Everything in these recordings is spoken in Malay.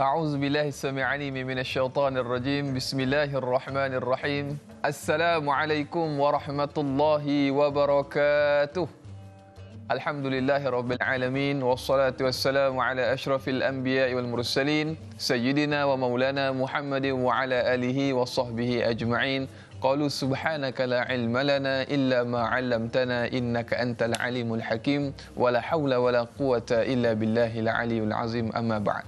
أعوذ بالله السميع العليم من الشيطان الرجيم بسم الله الرحمن الرحيم السلام عليكم ورحمة الله وبركاته الحمد لله رب العالمين والصلاة والسلام على أشرف الأنبياء والمرسلين سيدنا ومولانا محمد وعلى آله وصحبه أجمعين قالوا سبحانك لا علم لنا إلا ما علمتنا إنك أنت العليم الحكيم ولا حول ولا قوة إلا بالله العلي العظيم أما بعد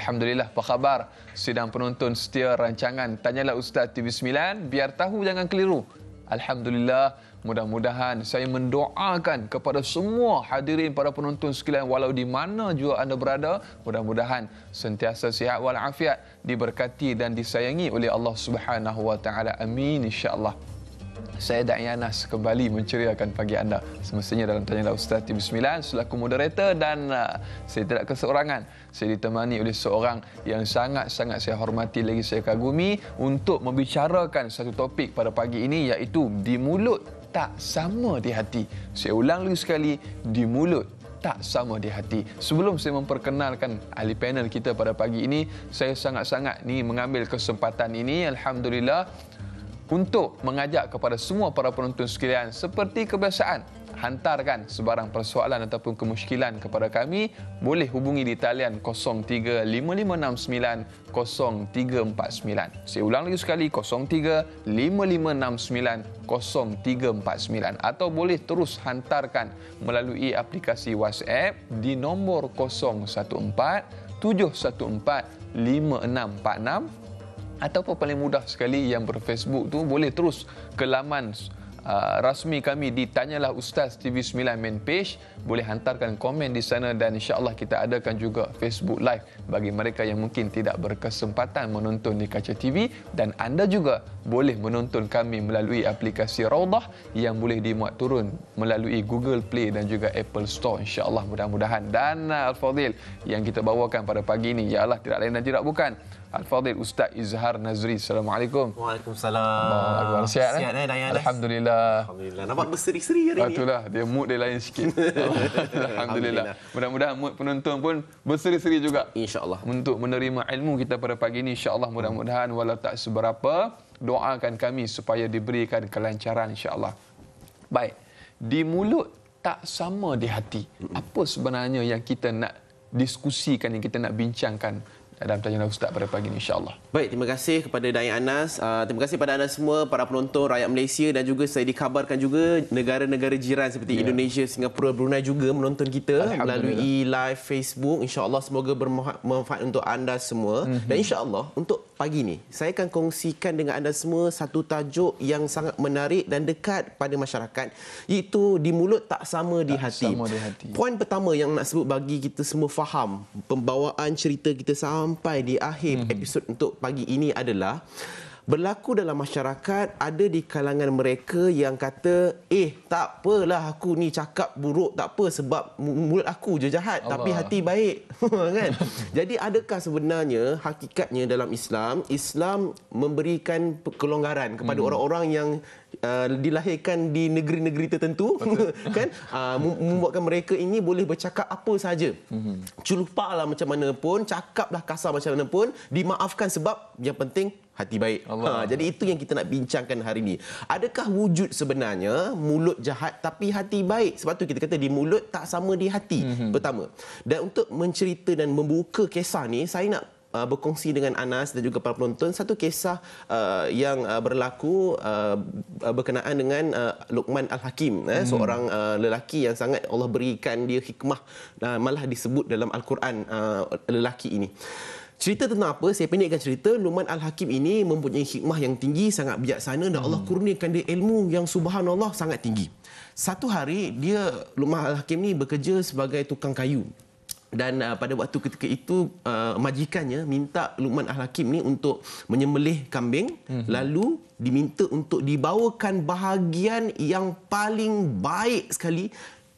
Alhamdulillah, apa khabar sidang penonton setia rancangan Tanyalah Ustaz TV9, biar tahu jangan keliru. Alhamdulillah, mudah-mudahan saya mendoakan kepada semua hadirin para penonton sekalian walau di mana juga anda berada, mudah-mudahan sentiasa sihat walafiat, diberkati dan disayangi oleh Allah Subhanahu Wa Taala. Amin insya-Allah saya Da'i Anas kembali menceriakan pagi anda. Semestinya dalam Tanya Lah Ustaz TV9 selaku moderator dan uh, saya tidak keseorangan. Saya ditemani oleh seorang yang sangat-sangat saya hormati lagi saya kagumi untuk membicarakan satu topik pada pagi ini iaitu di mulut tak sama di hati. Saya ulang lagi sekali, di mulut tak sama di hati. Sebelum saya memperkenalkan ahli panel kita pada pagi ini, saya sangat-sangat ni mengambil kesempatan ini. Alhamdulillah, untuk mengajak kepada semua para penonton sekalian seperti kebiasaan hantarkan sebarang persoalan ataupun kemusykilan kepada kami boleh hubungi di talian 0355690349 saya ulang lagi sekali 0355690349 atau boleh terus hantarkan melalui aplikasi WhatsApp di nombor 014 714 5646 atau ataupun paling mudah sekali yang berfacebook tu boleh terus ke laman uh, rasmi kami di tanyalah ustaz TV9 main page boleh hantarkan komen di sana dan insyaAllah kita adakan juga Facebook Live bagi mereka yang mungkin tidak berkesempatan menonton di kaca TV dan anda juga boleh menonton kami melalui aplikasi Raudah yang boleh dimuat turun melalui Google Play dan juga Apple Store insyaAllah mudah-mudahan dan uh, Al-Fadhil yang kita bawakan pada pagi ini ialah ya tidak lain dan tidak bukan Al-Fadhil Ustaz Izhar Nazri. Assalamualaikum. Waalaikumsalam. Sihat, Sihat eh, eh? Alhamdulillah. Alhamdulillah. Nampak berseri-seri hari ini. Itulah. Dia mood dia lain sikit. Alhamdulillah. Mudah-mudahan penonton pun berseri-seri juga. InsyaAllah. Untuk menerima ilmu kita pada pagi ini. InsyaAllah mudah-mudahan walau tak seberapa. Doakan kami supaya diberikan kelancaran insyaAllah. Baik. Di mulut tak sama di hati. Apa sebenarnya yang kita nak diskusikan, yang kita nak bincangkan dalam tanya ustaz pada pagi ini insyaallah. Baik, terima kasih kepada Dayang Anas, uh, terima kasih kepada anda semua para penonton rakyat Malaysia dan juga saya dikabarkan juga negara-negara jiran seperti yeah. Indonesia, Singapura, Brunei juga menonton kita melalui live Facebook. Insyaallah semoga bermanfaat untuk anda semua mm-hmm. dan mhm. insyaallah untuk pagi ni saya akan kongsikan dengan anda semua satu tajuk yang sangat menarik dan dekat pada masyarakat iaitu di mulut tak sama tak di hati. Sama di hati. Poin pertama yang nak sebut bagi kita semua faham pembawaan cerita kita sampai di akhir mm-hmm. episod untuk pagi ini adalah berlaku dalam masyarakat ada di kalangan mereka yang kata eh tak apalah aku ni cakap buruk tak apa sebab mulut aku je jahat Allah. tapi hati baik kan jadi adakah sebenarnya hakikatnya dalam Islam Islam memberikan kelonggaran kepada hmm. orang-orang yang Uh, dilahirkan di negeri-negeri tertentu kan uh, membuatkan mereka ini boleh bercakap apa saja. Mhm. culupa lah macam mana pun, cakaplah kasar macam mana pun, dimaafkan sebab yang penting hati baik. Ha jadi itu yang kita nak bincangkan hari ini. Adakah wujud sebenarnya mulut jahat tapi hati baik? Sebab tu kita kata di mulut tak sama di hati. Mm-hmm. Pertama. Dan untuk mencerita dan membuka kisah ni, saya nak uh, berkongsi dengan Anas dan juga para penonton satu kisah uh, yang uh, berlaku uh, uh, berkenaan dengan uh, Luqman Al-Hakim eh, hmm. seorang uh, lelaki yang sangat Allah berikan dia hikmah uh, malah disebut dalam Al-Quran uh, lelaki ini Cerita tentang apa? Saya pendekkan cerita. Luman Al-Hakim ini mempunyai hikmah yang tinggi, sangat bijaksana dan Allah hmm. kurniakan dia ilmu yang subhanallah sangat tinggi. Satu hari, dia Luman Al-Hakim ini bekerja sebagai tukang kayu dan uh, pada waktu ketika itu uh, majikannya minta Luqman Al-Hakim ni untuk menyembelih kambing mm-hmm. lalu diminta untuk dibawakan bahagian yang paling baik sekali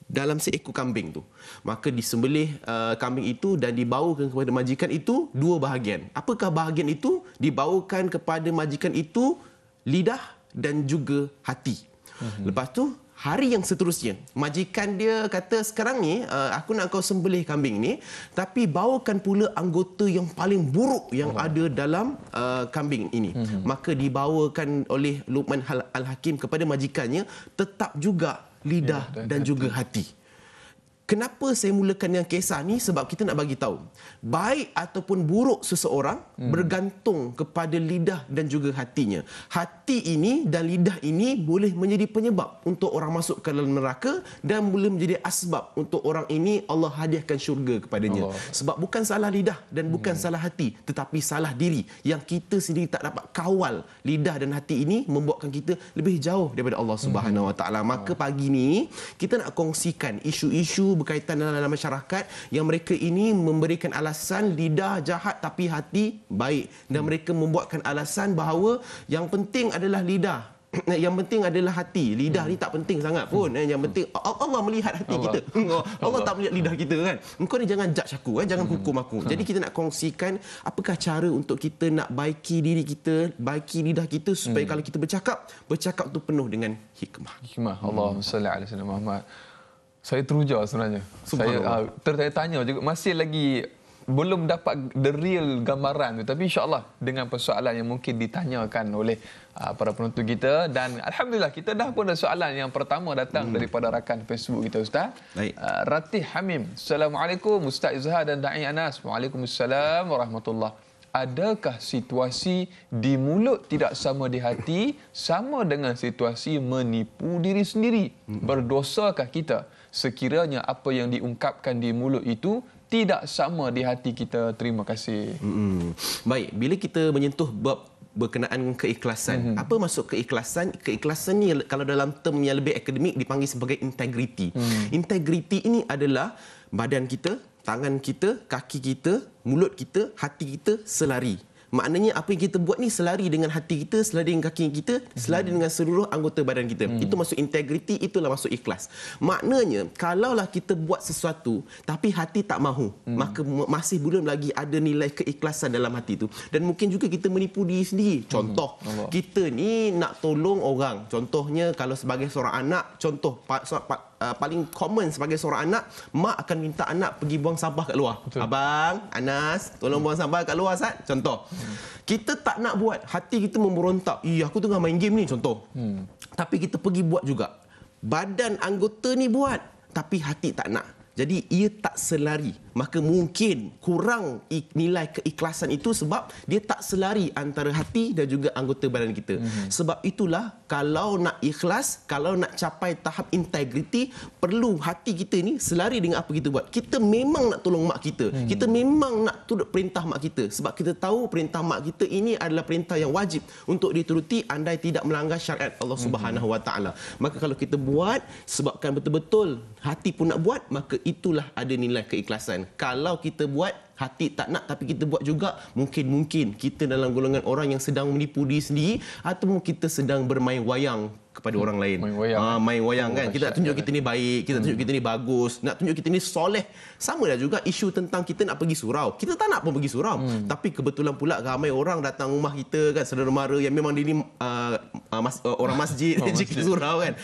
dalam seekor kambing tu maka disembelih uh, kambing itu dan dibawakan kepada majikan itu dua bahagian apakah bahagian itu dibawakan kepada majikan itu lidah dan juga hati mm-hmm. lepas tu hari yang seterusnya majikan dia kata sekarang ni uh, aku nak kau sembelih kambing ni tapi bawakan pula anggota yang paling buruk yang oh. ada dalam uh, kambing ini hmm. maka dibawakan oleh Luqman Al-Hakim kepada majikannya tetap juga lidah ya, dan, dan juga hati. Kenapa saya mulakan dengan kisah ni sebab kita nak bagi tahu baik ataupun buruk seseorang hmm. bergantung kepada lidah dan juga hatinya. Hati ini dan lidah ini boleh menjadi penyebab untuk orang masuk ke dalam neraka dan boleh menjadi asbab untuk orang ini Allah hadiahkan syurga kepadanya. Oh. Sebab bukan salah lidah dan bukan hmm. salah hati tetapi salah diri yang kita sendiri tak dapat kawal lidah dan hati ini membuatkan kita lebih jauh daripada Allah Subhanahu Wa Taala. Maka hmm. pagi ni kita nak kongsikan isu-isu berkaitan dengan dalam masyarakat yang mereka ini memberikan alasan lidah jahat tapi hati baik dan hmm. mereka membuatkan alasan bahawa yang penting adalah lidah yang penting adalah hati. Lidah hmm. ni tak penting sangat pun. Eh. Hmm. Yang penting Allah melihat hati Allah. kita. Allah, oh, Allah tak melihat lidah kita kan. Engkau ni jangan judge aku. Eh. Jangan hmm. hukum aku. Hmm. Jadi kita nak kongsikan apakah cara untuk kita nak baiki diri kita, baiki lidah kita supaya hmm. kalau kita bercakap, bercakap tu penuh dengan hikmah. Hikmah. Allahumma salli ala saya teruja sebenarnya. Saya uh, ah, tertanya-tanya juga masih lagi belum dapat the real gambaran tu tapi insyaallah dengan persoalan yang mungkin ditanyakan oleh uh, para penonton kita dan alhamdulillah kita dah pun ada soalan yang pertama datang hmm. daripada rakan Facebook kita ustaz. Baik. Uh, Ratih Hamim. Assalamualaikum Ustaz Izhar dan Dai Anas. Waalaikumsalam warahmatullahi. Adakah situasi di mulut tidak sama di hati sama dengan situasi menipu diri sendiri? Hmm. Berdosakah kita? sekiranya apa yang diungkapkan di mulut itu tidak sama di hati kita terima kasih. Hmm. Baik, bila kita menyentuh bab berkenaan keikhlasan. Mm-hmm. Apa maksud keikhlasan? Keikhlasan ni kalau dalam term yang lebih akademik dipanggil sebagai integriti. Mm-hmm. Integriti ini adalah badan kita, tangan kita, kaki kita, mulut kita, hati kita selari maknanya apa yang kita buat ni selari dengan hati kita, selari dengan kaki kita, selari hmm. dengan seluruh anggota badan kita. Hmm. Itu masuk integriti, itulah masuk ikhlas. Maknanya, kalaulah kita buat sesuatu tapi hati tak mahu, hmm. maka masih belum lagi ada nilai keikhlasan dalam hati itu. Dan mungkin juga kita menipu diri sendiri. Hmm. Contoh, hmm. kita ni nak tolong orang. Contohnya, kalau sebagai seorang anak, contoh, uh, paling common sebagai seorang anak, mak akan minta anak pergi buang sampah kat luar. Betul. Abang, Anas, tolong hmm. buang sampah kat luar, Sat. Contoh. Hmm. Kita tak nak buat, hati kita memberontak. Ih, aku tengah main game ni, contoh. Hmm. Tapi kita pergi buat juga. Badan anggota ni buat, tapi hati tak nak. Jadi ia tak selari maka mungkin kurang nilai keikhlasan itu sebab dia tak selari antara hati dan juga anggota badan kita. Mm-hmm. Sebab itulah kalau nak ikhlas, kalau nak capai tahap integriti, perlu hati kita ni selari dengan apa kita buat. Kita memang nak tolong mak kita. Mm-hmm. Kita memang nak turut perintah mak kita sebab kita tahu perintah mak kita ini adalah perintah yang wajib untuk dituruti andai tidak melanggar syariat Allah hmm. Subhanahu Wa Taala. Maka kalau kita buat sebabkan betul-betul hati pun nak buat, maka itulah ada nilai keikhlasan kan kalau kita buat hati tak nak tapi kita buat juga mungkin-mungkin kita dalam golongan orang yang sedang menipu diri sendiri ataupun kita sedang bermain wayang kepada hmm. orang lain. Main wayang, ha, main wayang oh, kan. Kita nak tunjuk kan? kita ni baik, kita hmm. tunjuk kita ni bagus, nak tunjuk kita ni soleh. Sama lah juga isu tentang kita nak pergi surau. Kita tak nak pun pergi surau. Hmm. Tapi kebetulan pula ramai orang datang rumah kita kan, saudara mara yang memang dia ni uh, uh, orang masjid, masjid surau kan.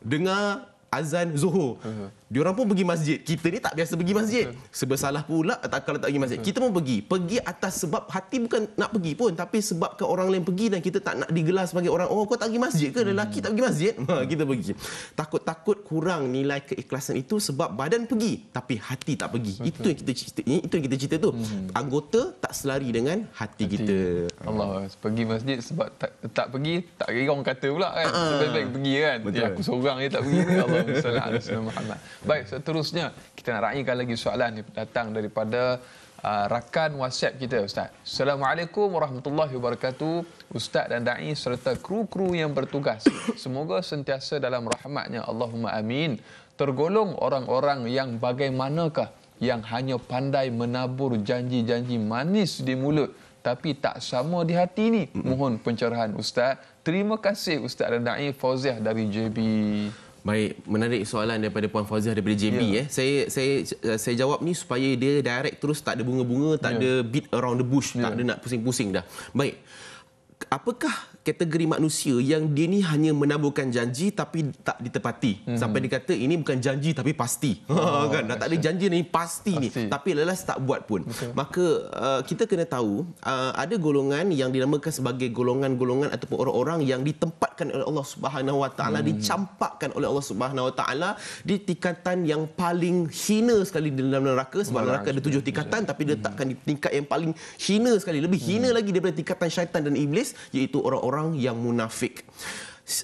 Dengar azan zuhur. Uh-huh. Orang pun pergi masjid. Kita ni tak biasa pergi masjid. Sebab salah pula tak kalau tak pergi masjid. Kita pun pergi. Pergi atas sebab hati bukan nak pergi pun tapi sebab ke orang lain pergi dan kita tak nak digelar sebagai orang oh kau tak pergi masjid ke lelaki hmm. tak pergi masjid. Ha, kita pergi. Takut-takut kurang nilai keikhlasan itu sebab badan pergi tapi hati tak pergi. Okay. Itu yang kita cerita. itu yang kita cerita tu. Hmm. Anggota tak selari dengan hati, hati. kita. Allah pergi masjid sebab tak tak pergi tak kira orang kata pula kan. Sebab ha. baik pergi kan. Ya, aku seorang je tak pergi. Ya Allah Muhammad. Baik, seterusnya kita nak raikan lagi soalan ni datang daripada uh, rakan WhatsApp kita Ustaz. Assalamualaikum warahmatullahi wabarakatuh. Ustaz dan da'i serta kru-kru yang bertugas. Semoga sentiasa dalam rahmatnya. Allahumma amin. Tergolong orang-orang yang bagaimanakah yang hanya pandai menabur janji-janji manis di mulut tapi tak sama di hati ni. Mohon pencerahan Ustaz. Terima kasih Ustaz dan da'i Fauziah dari JB. Baik, menarik soalan daripada Puan Fauziah daripada JB ya. eh. Saya saya eh, saya jawab ni supaya dia direct terus tak ada bunga-bunga, tak ya. ada beat around the bush, ya. tak ada nak pusing-pusing dah. Baik. Apakah kategori manusia yang dia ni hanya menabuhkan janji tapi tak ditepati. Hmm. Sampai dia kata ini bukan janji tapi pasti. Ha, oh, kan? Dah tak ada janji ni pasti, pasti ni. Tapi lelah tak buat pun. Okay. Maka uh, kita kena tahu uh, ada golongan yang dinamakan sebagai golongan-golongan ataupun orang-orang yang ditempatkan oleh Allah Subhanahu Wa Taala hmm. dicampakkan oleh Allah Subhanahu Wa Taala di tingkatan yang paling hina sekali di dalam neraka. Sebab neraka ada tujuh tingkatan tapi dia hmm. takkan di tingkat yang paling hina sekali. Lebih hina hmm. lagi daripada tingkatan syaitan dan iblis iaitu orang-orang orang yang munafik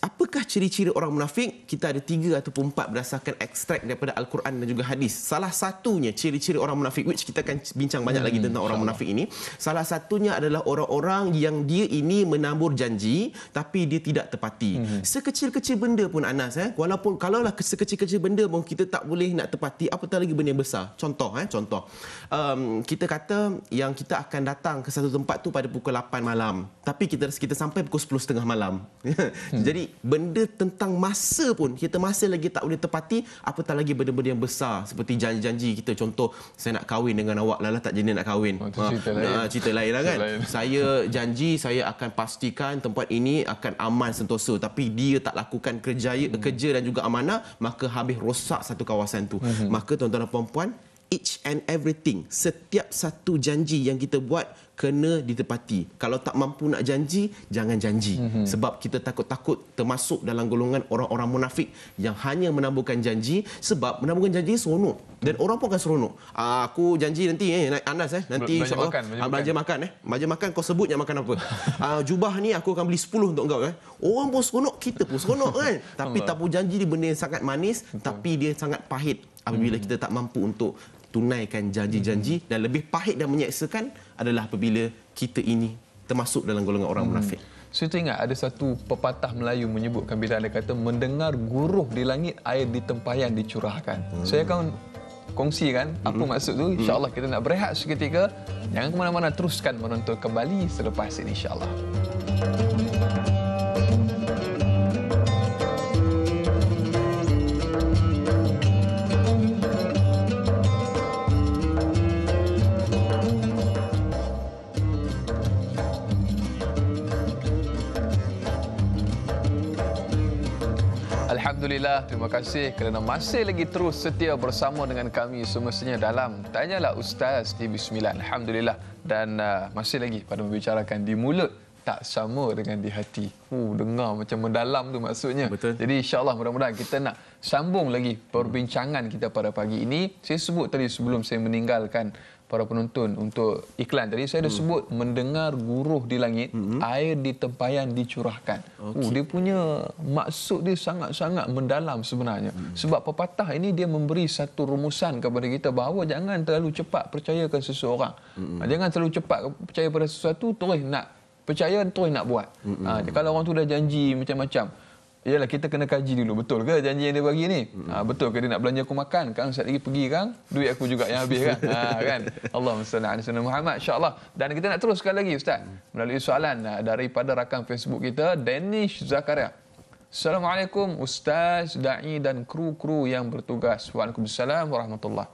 apakah ciri-ciri orang munafik? Kita ada tiga ataupun empat berdasarkan ekstrak daripada Al-Quran dan juga hadis. Salah satunya ciri-ciri orang munafik, which kita akan bincang banyak lagi hmm, tentang orang munafik ini. Salah satunya adalah orang-orang yang dia ini menabur janji tapi dia tidak tepati. Hmm. Sekecil-kecil benda pun Anas, eh, walaupun kalaulah sekecil-kecil benda pun kita tak boleh nak tepati, apatah lagi benda besar. Contoh, eh, contoh. Um, kita kata yang kita akan datang ke satu tempat tu pada pukul 8 malam. Tapi kita kita sampai pukul 10.30 malam. Hmm. Jadi jadi benda tentang masa pun kita masih lagi tak boleh tepati apatah lagi benda-benda yang besar seperti janji-janji kita contoh saya nak kahwin dengan awak lala tak jadi nak kahwin. Oh, cerita ha, lain. Nah, cerita lain lah kan. saya janji saya akan pastikan tempat ini akan aman sentosa tapi dia tak lakukan kerjaya, hmm. kerja dan juga amanah maka habis rosak satu kawasan tu. Hmm. Maka tuan-tuan dan puan-puan each and everything. Setiap satu janji yang kita buat kena ditepati. Kalau tak mampu nak janji, jangan janji. Mm-hmm. Sebab kita takut-takut termasuk dalam golongan orang-orang munafik yang hanya menambahkan janji sebab menambahkan janji seronok. Dan hmm. orang pun akan seronok. Ah, aku janji nanti eh naik Anas eh nanti insya-Allah makan, ah, makan. makan eh. Belanja makan kau sebut yang makan apa. uh, jubah ni aku akan beli 10 untuk kau eh. Orang pun seronok, kita pun seronok kan. tapi tak janji dia benda yang sangat manis Betul. tapi dia sangat pahit apabila hmm. kita tak mampu untuk tunaikan janji-janji hmm. dan lebih pahit dan menyeksakan adalah apabila kita ini termasuk dalam golongan orang hmm. munafik. Saya so, ingat ada satu pepatah Melayu menyebutkan bila anda kata mendengar guruh di langit air di tempayan dicurahkan. Hmm. Saya so, akan kongsikan apa hmm. maksud tu. Insyaallah mm. kita nak berehat seketika. Jangan ke mana-mana teruskan menonton kembali selepas ini insya-Allah. Hmm. Alhamdulillah, terima kasih kerana masih lagi terus setia bersama dengan kami semestinya dalam Tanyalah Ustaz di Bismillah, Alhamdulillah dan uh, masih lagi pada membicarakan di mulut tak sama dengan di hati. Uh, dengar macam mendalam tu maksudnya. Betul. Jadi insyaAllah mudah-mudahan kita nak sambung lagi perbincangan kita pada pagi ini. Saya sebut tadi sebelum saya meninggalkan para penonton untuk iklan tadi saya dah hmm. sebut mendengar guruh di langit hmm. air di tempayan dicurahkan. Oh, okay. Uh, dia punya maksud dia sangat-sangat mendalam sebenarnya. Hmm. Sebab pepatah ini dia memberi satu rumusan kepada kita bahawa jangan terlalu cepat percayakan seseorang. Hmm. Ha, jangan terlalu cepat percaya pada sesuatu terus nak percaya terus nak buat. Hmm. Ha, kalau orang tu dah janji macam-macam ialah kita kena kaji dulu betul ke janji yang dia bagi ni ha, betul ke dia nak belanja aku makan kan saya lagi pergi kan duit aku juga yang habis kan ha, kan Allah sallallahu alaihi wasallam Muhammad insyaallah dan kita nak teruskan lagi ustaz hmm. melalui soalan ah, daripada rakan Facebook kita Danish Zakaria Assalamualaikum ustaz dai dan kru-kru yang bertugas Waalaikumsalam warahmatullahi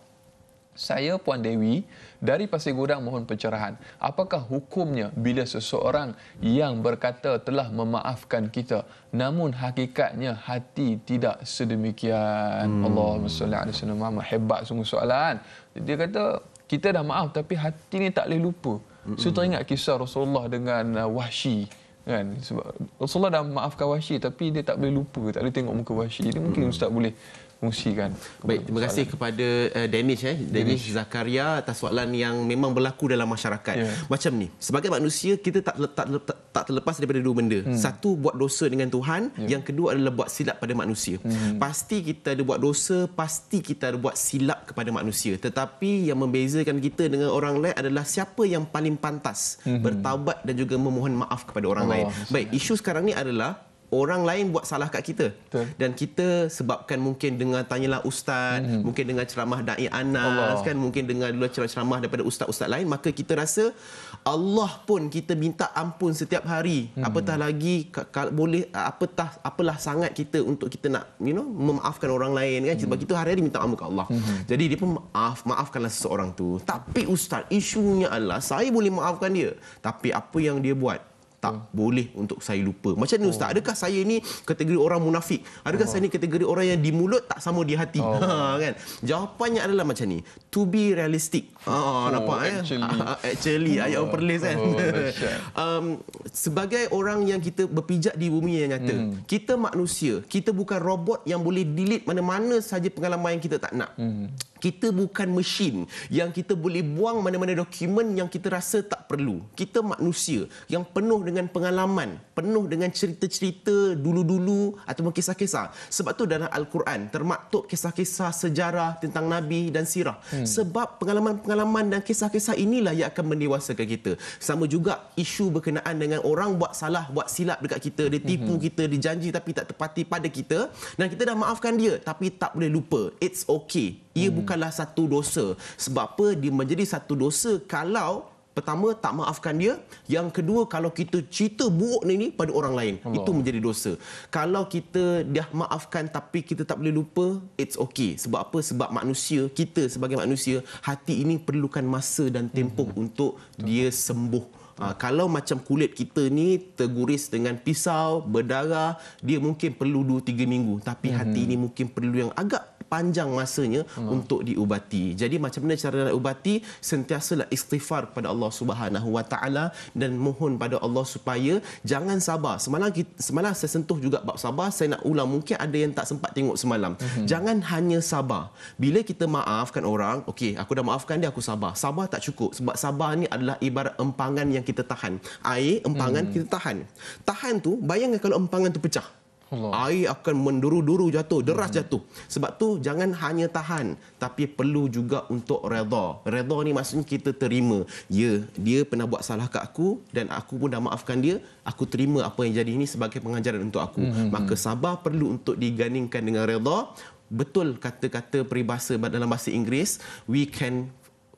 saya Puan Dewi dari Pasir Gudang mohon pencerahan. Apakah hukumnya bila seseorang yang berkata telah memaafkan kita namun hakikatnya hati tidak sedemikian. Hmm. Allah Subhanahu Wa Taala hebat sungguh soalan. Dia kata kita dah maaf tapi hati ni tak boleh lupa. Saya hmm. so, teringat kisah Rasulullah dengan uh, Wahsy kan sebab Rasulullah dah maafkan Wahsy tapi dia tak boleh lupa tak boleh tengok muka Wahsy. Jadi mungkin hmm. ustaz boleh kongsikan. Baik, terima kasih kepada uh, Danish eh, Danish Zakaria atas soalan yang memang berlaku dalam masyarakat. Yeah. Macam ni, sebagai manusia kita tak tak tak, tak terlepas daripada dua benda. Hmm. Satu buat dosa dengan Tuhan, yeah. yang kedua adalah buat silap pada manusia. Hmm. Pasti kita ada buat dosa, pasti kita ada buat silap kepada manusia. Tetapi yang membezakan kita dengan orang lain adalah siapa yang paling pantas hmm. bertaubat dan juga memohon maaf kepada orang oh, lain. Baik, isu sekarang ni adalah orang lain buat salah kat kita. Betul. Dan kita sebabkan mungkin dengar tanyalah ustaz, hmm. mungkin dengar ceramah dai Anas kan, mungkin dengar dulu ceramah daripada ustaz-ustaz lain, maka kita rasa Allah pun kita minta ampun setiap hari. Hmm. Apatah lagi kalau boleh apatah apalah sangat kita untuk kita nak you know memaafkan orang lain kan. Sebab hmm. kita hari-hari minta ampun kat Allah. Hmm. Jadi dia pun maaf, maafkanlah seseorang tu. Tapi ustaz, isunya Allah saya boleh maafkan dia, tapi apa yang dia buat tak hmm. boleh untuk saya lupa. Macam ni oh. ustaz, adakah saya ni kategori orang munafik? Adakah oh. saya ni kategori orang yang di mulut tak sama di hati? Oh. Ha kan? Jawapannya adalah macam ni. To be realistic. Ha oh, oh, nampak actually. eh? Actually hmm. ayat oh. perlis kan. Oh, um, sebagai orang yang kita berpijak di bumi yang nyata. Hmm. Kita manusia, kita bukan robot yang boleh delete mana-mana saja pengalaman yang kita tak nak. Hmm. Kita bukan mesin yang kita boleh buang mana-mana dokumen yang kita rasa tak perlu. Kita manusia yang penuh dengan pengalaman, penuh dengan cerita-cerita dulu-dulu atau kisah-kisah. Sebab tu dalam Al-Quran termaktub kisah-kisah sejarah tentang Nabi dan Sirah. Hmm. Sebab pengalaman-pengalaman dan kisah-kisah inilah yang akan mendewasakan kita. Sama juga isu berkenaan dengan orang buat salah, buat silap dekat kita. Dia tipu hmm. kita, dia janji tapi tak tepati pada kita. Dan kita dah maafkan dia tapi tak boleh lupa. It's okay. Ia hmm. bukanlah satu dosa. Sebab apa dia menjadi satu dosa kalau pertama tak maafkan dia, yang kedua kalau kita cerita buruk ni pada orang lain, Allah. itu menjadi dosa. Kalau kita dah maafkan tapi kita tak boleh lupa, it's okay. Sebab apa? Sebab manusia, kita sebagai manusia, hati ini perlukan masa dan tempoh hmm. untuk Betul. dia sembuh. Ha, kalau macam kulit kita ni terguris dengan pisau, berdarah, dia mungkin perlu 2 3 minggu, tapi hmm. hati ini mungkin perlu yang agak panjang masanya hmm. untuk diubati. Jadi macam mana cara nak ubati? Sentiasalah istighfar kepada Allah Subhanahu Wa Taala dan mohon pada Allah supaya jangan sabar. Semalam kita, semalam saya sentuh juga bab sabar. Saya nak ulang mungkin ada yang tak sempat tengok semalam. Hmm. Jangan hanya sabar. Bila kita maafkan orang, okey, aku dah maafkan dia, aku sabar. Sabar tak cukup sebab sabar ni adalah ibarat empangan yang kita tahan. Air empangan hmm. kita tahan. Tahan tu bayangkan kalau empangan tu pecah. Allah. air akan menduru-duru jatuh deras hmm. jatuh sebab tu jangan hanya tahan tapi perlu juga untuk redha redha ni maksudnya kita terima ya dia pernah buat salah kat aku dan aku pun dah maafkan dia aku terima apa yang jadi ini sebagai pengajaran untuk aku hmm. hmm, hmm. maka sabar perlu untuk digandingkan dengan redha betul kata-kata peribahasa dalam bahasa Inggeris we can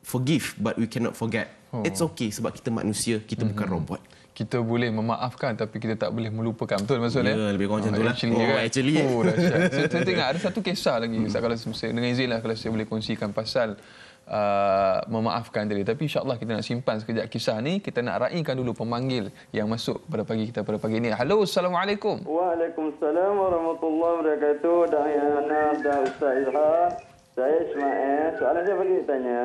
forgive but we cannot forget oh. it's okay sebab kita manusia kita hmm. bukan hmm. robot kita boleh memaafkan tapi kita tak boleh melupakan betul maksudnya yeah, lebih kurang macam oh, itulah actually, oh, kan? actually eh. oh dahsyat so, tengok ada satu kisah lagi hmm. kalau saya, dengan izinlah kalau saya boleh kongsikan pasal uh, memaafkan tadi tapi insyaAllah kita nak simpan sekejap kisah ni kita nak raikan dulu pemanggil yang masuk pada pagi kita pada pagi ni Hello, Assalamualaikum Waalaikumsalam Warahmatullahi Wabarakatuh Dahyana dan Ustaz Izhar saya Ismail soalan saya boleh tanya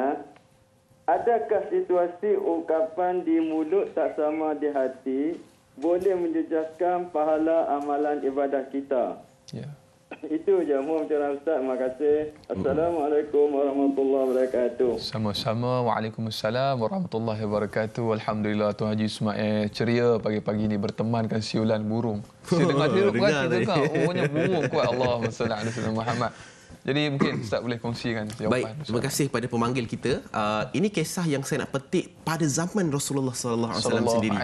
Adakah situasi ungkapan di mulut tak sama di hati boleh menjejaskan pahala amalan ibadah kita? Ya. Itu je. Mohon cerah Ustaz. Terima kasih. Assalamualaikum warahmatullahi wabarakatuh. Sama-sama. Waalaikumsalam warahmatullahi wabarakatuh. Alhamdulillah Tuan Haji Ismail ceria pagi-pagi ini bertemankan siulan burung. Saya dengar dia berkata-kata. Oh, punya burung kuat Allah SWT. Jadi mungkin Ustaz boleh kongsikan jawapan. Baik, terima kasih kepada pemanggil kita. Uh, ini kisah yang saya nak petik pada zaman Rasulullah SAW alaihi sendiri.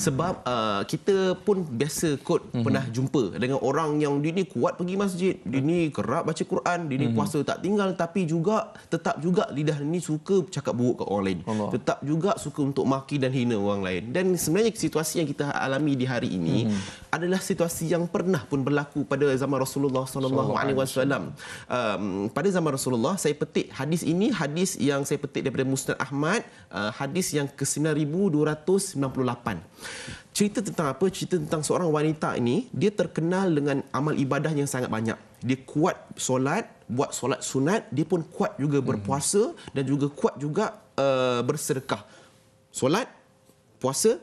Sebab uh, kita pun biasa kot mm-hmm. pernah jumpa dengan orang yang dini kuat pergi masjid, dini kerap baca Quran, dini mm-hmm. puasa tak tinggal tapi juga tetap juga lidah ni suka cakap buruk ke orang lain. Allah. Tetap juga suka untuk maki dan hina orang lain. Dan sebenarnya situasi yang kita alami di hari ini mm-hmm. adalah situasi yang pernah pun berlaku pada zaman Rasulullah SAW. Uh, Um, pada zaman Rasulullah saya petik hadis ini hadis yang saya petik daripada Musnad Ahmad uh, hadis yang ke-9298. Cerita tentang apa? Cerita tentang seorang wanita ini dia terkenal dengan amal ibadah yang sangat banyak. Dia kuat solat, buat solat sunat, dia pun kuat juga berpuasa mm-hmm. dan juga kuat juga uh, bersedekah. Solat, puasa,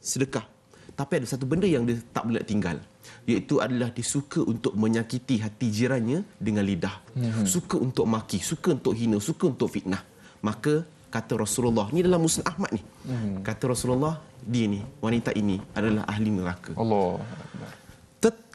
sedekah. Tapi ada satu benda yang dia tak boleh tinggal iaitu adalah dia untuk menyakiti hati jirannya dengan lidah. Hmm. Suka untuk maki, suka untuk hina, suka untuk fitnah. Maka kata Rasulullah, ni dalam Musnad Ahmad ni. Hmm. Kata Rasulullah, dia ni, wanita ini adalah ahli neraka. Allah.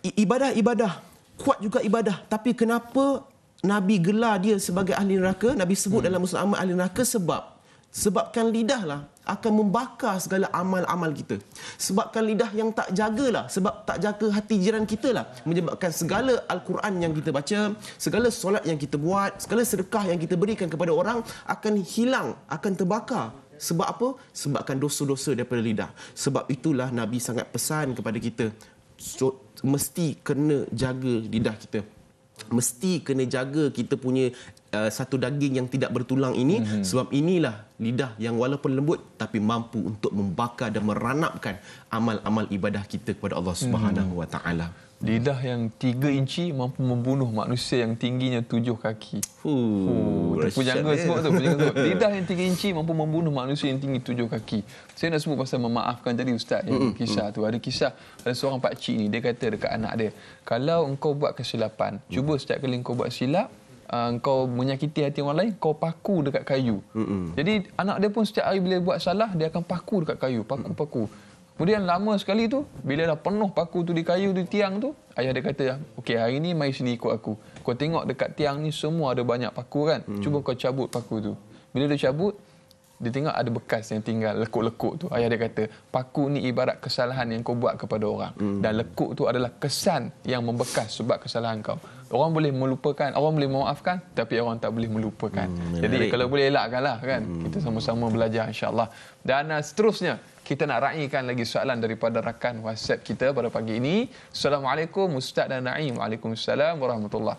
Ibadah-ibadah, kuat juga ibadah. Tapi kenapa Nabi gelar dia sebagai ahli neraka? Nabi sebut hmm. dalam Musnad Ahmad ahli neraka sebab sebabkan lidahlah akan membakar segala amal-amal kita. Sebabkan lidah yang tak jagalah, sebab tak jaga hati jiran kita lah, menyebabkan segala Al-Quran yang kita baca, segala solat yang kita buat, segala sedekah yang kita berikan kepada orang akan hilang, akan terbakar. Sebab apa? Sebabkan dosa-dosa daripada lidah. Sebab itulah Nabi sangat pesan kepada kita, mesti kena jaga lidah kita mesti kena jaga kita punya Uh, satu daging yang tidak bertulang ini mm-hmm. sebab inilah lidah yang walaupun lembut tapi mampu untuk membakar dan meranapkan amal-amal ibadah kita kepada Allah mhm. Subhanahu mm-hmm. wa taala. Lidah yang tiga inci mampu membunuh manusia yang tingginya tujuh kaki. Fuh, Fuh anggur semua tu. Penjaga sebut. Lidah yang tiga inci mampu membunuh manusia yang tinggi tujuh kaki. Saya nak sebut pasal memaafkan tadi Ustaz yang mm-hmm. kisah tu. Ada kisah, ada seorang pakcik ni, dia kata dekat anak dia, kalau engkau buat kesilapan, mm cuba setiap kali engkau buat silap, uh, engkau menyakiti hati orang lain, kau paku dekat kayu. Mm-hmm. Jadi anak dia pun setiap hari bila buat salah, dia akan paku dekat kayu. Paku, mm-hmm. paku. Kemudian lama sekali tu, bila dah penuh paku tu di kayu tu, tiang tu, ayah dia kata, okey hari ni mai sini ikut aku. Kau tengok dekat tiang ni semua ada banyak paku kan, hmm. cuba kau cabut paku tu. Bila dia cabut, dia tengok ada bekas yang tinggal lekuk-lekuk tu. Ayah dia kata, paku ni ibarat kesalahan yang kau buat kepada orang. Hmm. Dan lekuk tu adalah kesan yang membekas sebab kesalahan kau. Orang boleh melupakan, orang boleh memaafkan, tapi orang tak boleh melupakan. Hmm. Ya, Jadi ya. kalau boleh elakkanlah kan. Hmm. Kita sama-sama belajar insyaAllah. Dan uh, seterusnya, kita nak raikan lagi soalan daripada rakan WhatsApp kita pada pagi ini. Assalamualaikum Ustaz dan Naim. Waalaikumsalam warahmatullahi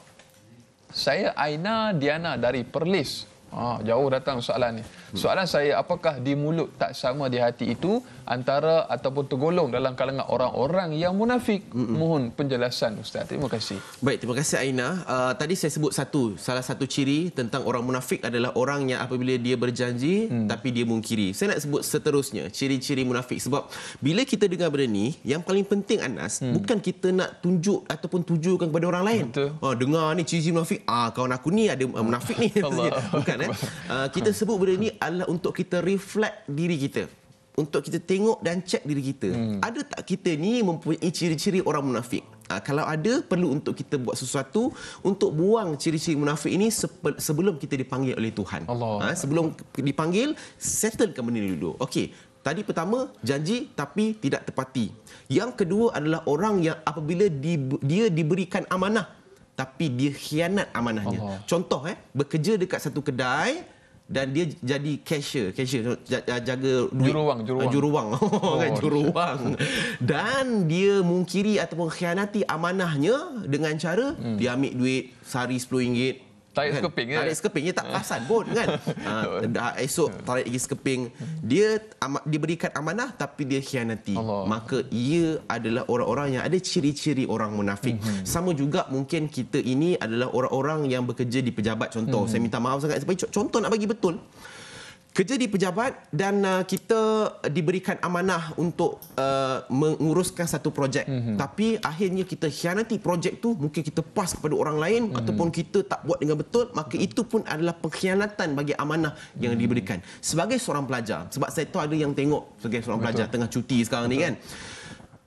saya Aina Diana dari Perlis. Ha, jauh datang soalan ni. Soalan saya, apakah di mulut tak sama di hati itu? antara ataupun tergolong dalam kalangan orang-orang yang munafik. Mm-mm. Mohon penjelasan ustaz. Terima kasih. Baik, terima kasih Aina. Uh, tadi saya sebut satu, salah satu ciri tentang orang munafik adalah orang yang apabila dia berjanji mm. tapi dia mungkiri. Saya nak sebut seterusnya ciri-ciri munafik sebab bila kita dengar benda ni, yang paling penting Anas mm. bukan kita nak tunjuk ataupun tujukan kepada orang lain. Ha, dengar ni ciri-ciri munafik. Ah, kawan aku ni ada ah, munafik ni. bukan eh. Uh, kita sebut benda ni adalah untuk kita reflect diri kita untuk kita tengok dan cek diri kita. Hmm. Ada tak kita ni mempunyai ciri-ciri orang munafik? Ha, kalau ada, perlu untuk kita buat sesuatu untuk buang ciri-ciri munafik ini sebelum kita dipanggil oleh Tuhan. Ha, sebelum dipanggil, settlekan benda ini dulu. Okey, tadi pertama, janji tapi tidak tepati. Yang kedua adalah orang yang apabila di- dia diberikan amanah, tapi dia khianat amanahnya. Allah. Contoh, eh, bekerja dekat satu kedai, dan dia jadi cashier cashier jaga juru juruwang juru ah, juruwang, kan, oh, juruwang. dan dia mungkiri ataupun khianati amanahnya dengan cara hmm. dia ambil duit sehari RM10 tarik kan? sekeping kan? tarik sekeping dia tak eh. perasan pun kan ha, esok tarik lagi sekeping dia diberikan amanah tapi dia khianati Allah. maka ia adalah orang-orang yang ada ciri-ciri orang munafik mm-hmm. sama juga mungkin kita ini adalah orang-orang yang bekerja di pejabat contoh mm-hmm. saya minta maaf sangat contoh nak bagi betul kerja di pejabat dan uh, kita diberikan amanah untuk uh, menguruskan satu projek mm-hmm. tapi akhirnya kita khianati projek tu mungkin kita pas kepada orang lain mm-hmm. ataupun kita tak buat dengan betul maka mm-hmm. itu pun adalah pengkhianatan bagi amanah yang mm-hmm. diberikan sebagai seorang pelajar sebab saya tahu ada yang tengok sebagai seorang betul. pelajar tengah cuti sekarang betul. ni kan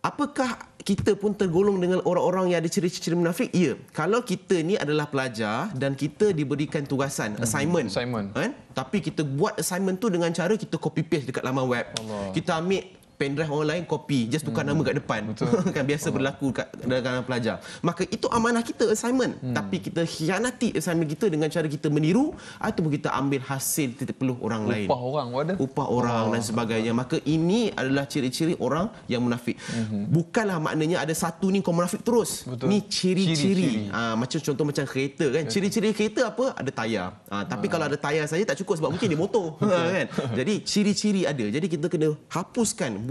apakah kita pun tergolong dengan orang-orang yang ada ciri-ciri munafik? Ya. Kalau kita ni adalah pelajar dan kita diberikan tugasan, hmm. assignment. assignment. Kan? Tapi kita buat assignment tu dengan cara kita copy paste dekat laman web. Allah. Kita ambil pen drive orang lain copy just tukar hmm. nama kat depan Betul. kan biasa oh. berlaku kat dalam pelajar maka itu amanah kita assignment hmm. tapi kita khianati assignment kita dengan cara kita meniru ataupun kita ambil hasil titik peluh orang upah lain upah orang wadah upah orang oh. dan sebagainya maka ini adalah ciri-ciri orang yang munafik hmm. bukanlah maknanya ada satu ni kau munafik terus Betul. ni ciri-ciri ha, macam contoh macam kereta kan okay. ciri-ciri kereta apa ada tayar ha, tapi ha. kalau ada tayar saja tak cukup sebab mungkin dia motor kan jadi ciri-ciri ada jadi kita kena hapuskan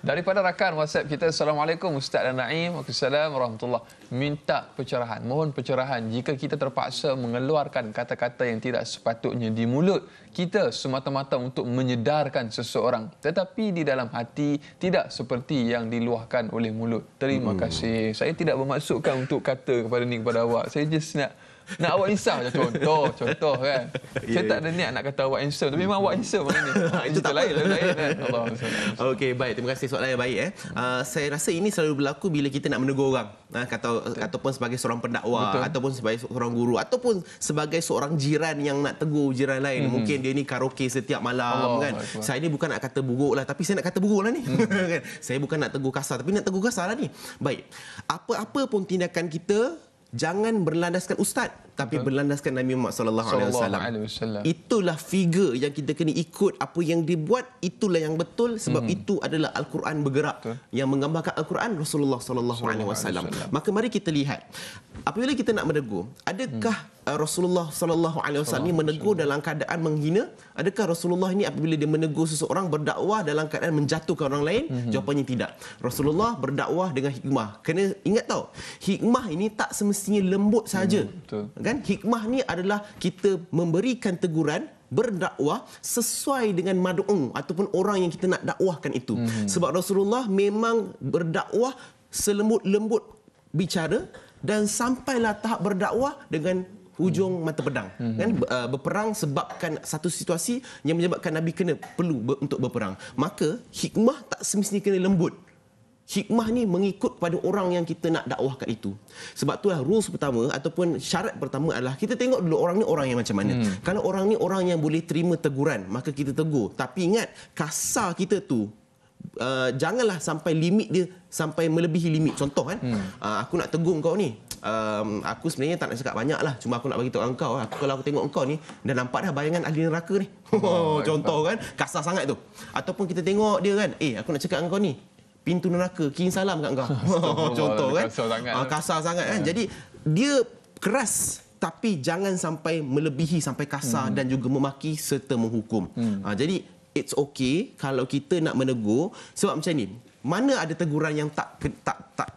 daripada rakan WhatsApp kita Assalamualaikum Ustaz dan Naim Waalaikumsalam Warahmatullah minta pencerahan mohon pencerahan jika kita terpaksa mengeluarkan kata-kata yang tidak sepatutnya di mulut kita semata-mata untuk menyedarkan seseorang tetapi di dalam hati tidak seperti yang diluahkan oleh mulut terima hmm. kasih saya tidak bermaksudkan untuk kata kepada ni kepada awak saya just nak nak awak insaf je contoh, contoh kan. Yeah. Saya tak ya. ada niat nak kata awak insaf, tapi memang awak insaf malam ni. Itu tak lain, lain kan. Allah Okey, baik. Terima kasih soalan yang baik eh. Uh, saya rasa ini selalu berlaku bila kita nak menegur orang. Uh, kata ataupun sebagai seorang pendakwa, Betul. ataupun sebagai seorang guru ataupun sebagai seorang jiran yang nak tegur jiran lain. Hmm. Mungkin dia ni karaoke setiap malam Allah, kan. Saya ni bukan nak kata buruk lah tapi saya nak kata buruk lah ni. Hmm. Kan? saya bukan nak tegur kasar tapi nak tegur kasar lah ni. Baik. Apa-apa pun tindakan kita jangan berlandaskan ustaz tapi Betul. berlandaskan Nabi Muhammad sallallahu alaihi wasallam. Itulah figure yang kita kena ikut apa yang dibuat itulah yang betul sebab hmm. itu adalah al-Quran bergerak Betul. yang menggambarkan al-Quran Rasulullah sallallahu alaihi wasallam. Maka mari kita lihat apabila kita nak meregu adakah hmm. Uh, Rasulullah sallallahu alaihi wasallam ni menegur dalam keadaan menghina adakah Rasulullah ini apabila dia menegur seseorang berdakwah dalam keadaan menjatuhkan orang lain mm-hmm. jawapannya tidak Rasulullah berdakwah dengan hikmah kena ingat tau hikmah ini tak semestinya lembut mhm, saja mm, kan hikmah ni adalah kita memberikan teguran berdakwah sesuai dengan mad'u ataupun orang yang kita nak dakwahkan itu mm-hmm. sebab Rasulullah memang berdakwah selembut-lembut bicara dan sampailah tahap berdakwah dengan hujung hmm. mata pedang hmm. kan uh, berperang sebabkan satu situasi yang menyebabkan nabi kena perlu ber, untuk berperang maka hikmah tak semestinya kena lembut hikmah ni mengikut pada orang yang kita nak dakwahkan itu sebab itulah rules pertama ataupun syarat pertama adalah kita tengok dulu orang ni orang yang macam mana hmm. kalau orang ni orang yang boleh terima teguran maka kita tegur tapi ingat kasar kita tu uh, janganlah sampai limit dia sampai melebihi limit contoh kan hmm. uh, aku nak tegur kau ni um, aku sebenarnya tak nak cakap banyak lah cuma aku nak bagi tahu kau aku kalau aku tengok engkau ni dah nampak dah bayangan ahli neraka ni oh, oh contoh kan kasar sangat tu ataupun kita tengok dia kan eh aku nak cakap kau ni pintu neraka kirim salam kat kau contoh kan kasar sangat, uh, kasar sangat kan yeah. jadi dia keras tapi jangan sampai melebihi sampai kasar hmm. dan juga memaki serta menghukum. Hmm. Ha, jadi it's okay kalau kita nak menegur sebab macam ni mana ada teguran yang tak tak tak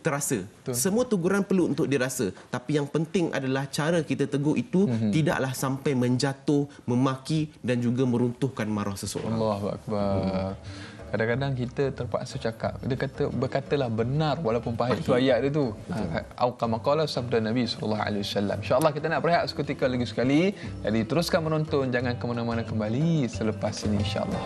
terasa Betul. semua teguran perlu untuk dirasa tapi yang penting adalah cara kita tegur itu mm-hmm. tidaklah sampai menjatuh memaki dan juga meruntuhkan marah seseorang Allahuakbar mm kadang-kadang kita terpaksa cakap dia kata berkatalah benar walaupun pahit tu ayat dia tu ha, au kama qala sabda nabi sallallahu alaihi wasallam insyaallah kita nak berehat seketika lagi sekali jadi teruskan menonton jangan ke mana-mana kembali selepas ini insya Allah.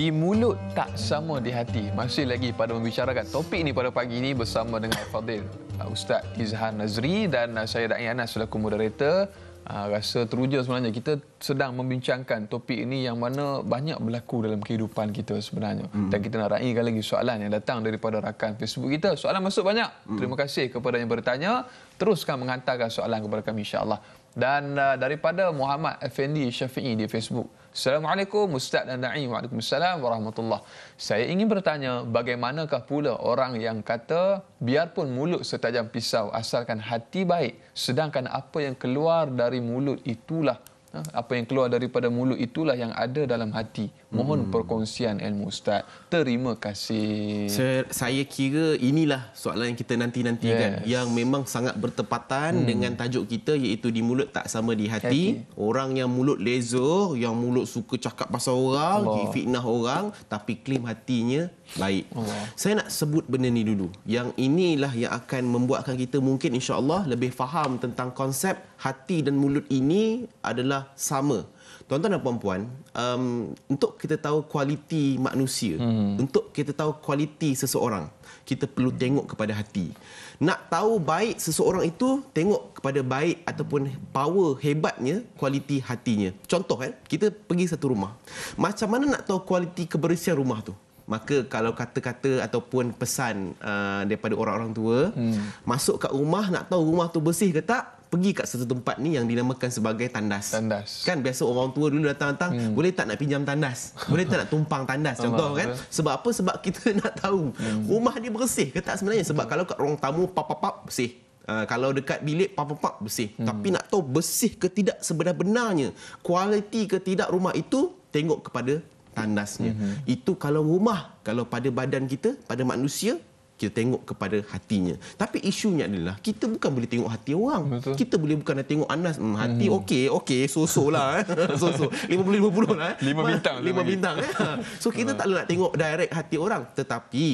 di mulut tak sama di hati. Masih lagi pada membicarakan topik ini pada pagi ini bersama dengan Fadil uh, Ustaz Izhan Nazri dan uh, saya Da'i Anas selaku moderator. Uh, rasa teruja sebenarnya kita sedang membincangkan topik ini yang mana banyak berlaku dalam kehidupan kita sebenarnya. Hmm. Dan kita nak raikan lagi soalan yang datang daripada rakan Facebook kita. Soalan masuk banyak. Hmm. Terima kasih kepada yang bertanya. Teruskan menghantarkan soalan kepada kami insyaAllah dan uh, daripada Muhammad Effendi Syafi'i di Facebook. Assalamualaikum Ustaz dan Da'i. Waalaikumsalam warahmatullahi Saya ingin bertanya bagaimanakah pula orang yang kata biarpun mulut setajam pisau asalkan hati baik sedangkan apa yang keluar dari mulut itulah Ha, apa yang keluar daripada mulut itulah yang ada dalam hati mohon hmm. perkongsian ilmu ustaz terima kasih saya, saya kira inilah soalan yang kita nanti-nantikan yes. yang memang sangat bertepatan hmm. dengan tajuk kita iaitu di mulut tak sama di hati okay. orang yang mulut lezur yang mulut suka cakap pasal orang fitnah orang tapi klaim hatinya Baik. Allah. Saya nak sebut benda ni dulu. Yang inilah yang akan membuatkan kita mungkin insya-Allah lebih faham tentang konsep hati dan mulut ini adalah sama. Tuan-tuan dan puan-puan, um, untuk kita tahu kualiti manusia, hmm. untuk kita tahu kualiti seseorang, kita perlu hmm. tengok kepada hati. Nak tahu baik seseorang itu, tengok kepada baik ataupun power hebatnya kualiti hatinya. Contoh kan, kita pergi satu rumah. Macam mana nak tahu kualiti kebersihan rumah tu? maka kalau kata-kata ataupun pesan uh, daripada orang-orang tua hmm. masuk kat rumah nak tahu rumah tu bersih ke tak pergi kat satu tempat ni yang dinamakan sebagai tandas. Tandas. Kan biasa orang tua dulu datang-datang hmm. boleh tak nak pinjam tandas? Boleh tak nak tumpang tandas contoh kan? Sebab apa? Sebab kita nak tahu hmm. rumah ni bersih ke tak sebenarnya sebab kalau kat ruang tamu pap-pap bersih. Uh, kalau dekat bilik pap-pap bersih. Hmm. Tapi nak tahu bersih ke tidak sebenar-benarnya, kualiti ke tidak rumah itu tengok kepada tandasnya. Mm-hmm. Itu kalau rumah, kalau pada badan kita, pada manusia, kita tengok kepada hatinya. Tapi isunya adalah kita bukan boleh tengok hati orang. Betul. Kita boleh bukan nak tengok Anas hmm, hati hmm. okey, okey, so-so lah. Eh. so-so. 50-50 lah. 5 eh. bintang. 5 lah bintang. Eh. so kita tak nak tengok direct hati orang. Tetapi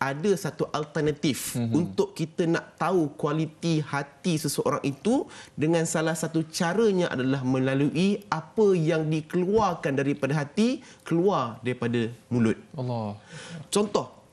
ada satu alternatif hmm. untuk kita nak tahu kualiti hati seseorang itu dengan salah satu caranya adalah melalui apa yang dikeluarkan daripada hati keluar daripada mulut. Allah. Contoh,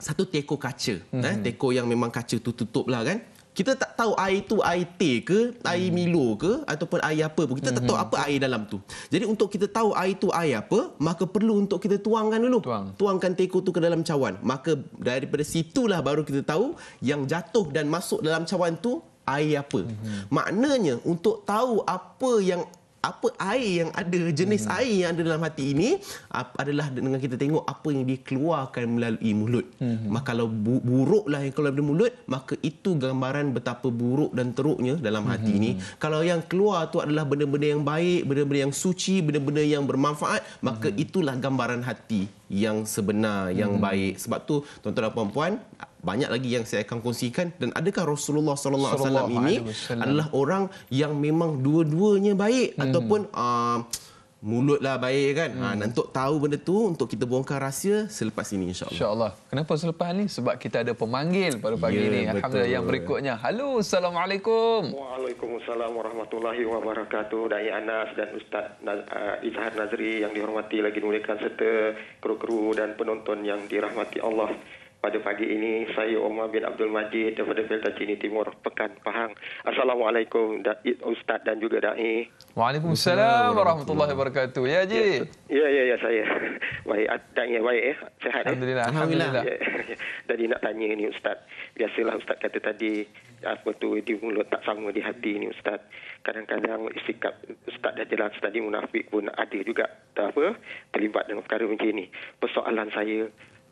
satu teko kaca mm-hmm. teko yang memang kaca tu tutup lah kan kita tak tahu air tu air teh ke air mm-hmm. milo ke ataupun air apa pun kita mm-hmm. tak tahu hmm. apa air dalam tu jadi untuk kita tahu air tu air apa maka perlu untuk kita tuangkan dulu Tuang. tuangkan teko tu ke dalam cawan maka daripada situlah baru kita tahu yang jatuh dan masuk dalam cawan tu air apa mm-hmm. maknanya untuk tahu apa yang apa air yang ada jenis hmm. air yang ada dalam hati ini adalah dengan kita tengok apa yang dikeluarkan melalui mulut hmm. maka kalau bu- buruklah yang keluar dari mulut maka itu gambaran betapa buruk dan teruknya dalam hati hmm. ini kalau yang keluar tu adalah benda-benda yang baik benda-benda yang suci benda-benda yang bermanfaat maka hmm. itulah gambaran hati yang sebenar yang hmm. baik sebab tu tuan-tuan dan puan-puan banyak lagi yang saya akan kongsikan dan adakah Rasulullah sallallahu alaihi wasallam ini adalah orang yang memang dua-duanya baik hmm. ataupun uh, ah, mulutlah baik kan ah, hmm. ha untuk tahu benda tu untuk kita bongkar rahsia selepas ini insyaallah insyaallah kenapa selepas ni sebab kita ada pemanggil pada pagi ya, ini alhamdulillah yang berikutnya halo assalamualaikum waalaikumsalam warahmatullahi wabarakatuh dai Anas dan Ustaz Naz- uh, Izhar Nazri yang dihormati lagi dimuliakan serta kru-kru dan penonton yang dirahmati Allah pada pagi ini saya Omar bin Abdul Majid daripada Delta Cini Timur Pekan Pahang. Assalamualaikum Ustaz dan juga Dai. Waalaikumsalam warahmatullahi wabarakatuh. Ya Ji. Ya ya ya, ya saya. Baik adanya ah, baik eh ya. sihat. Eh? Ya? Alhamdulillah. Alhamdulillah. Jadi nak tanya ini Ustaz. Biasalah Ustaz kata tadi apa itu di mulut tak sama di hati ni Ustaz. Kadang-kadang sikap Ustaz dah jelas tadi munafik pun ada juga tak apa terlibat dengan perkara macam ni. Persoalan saya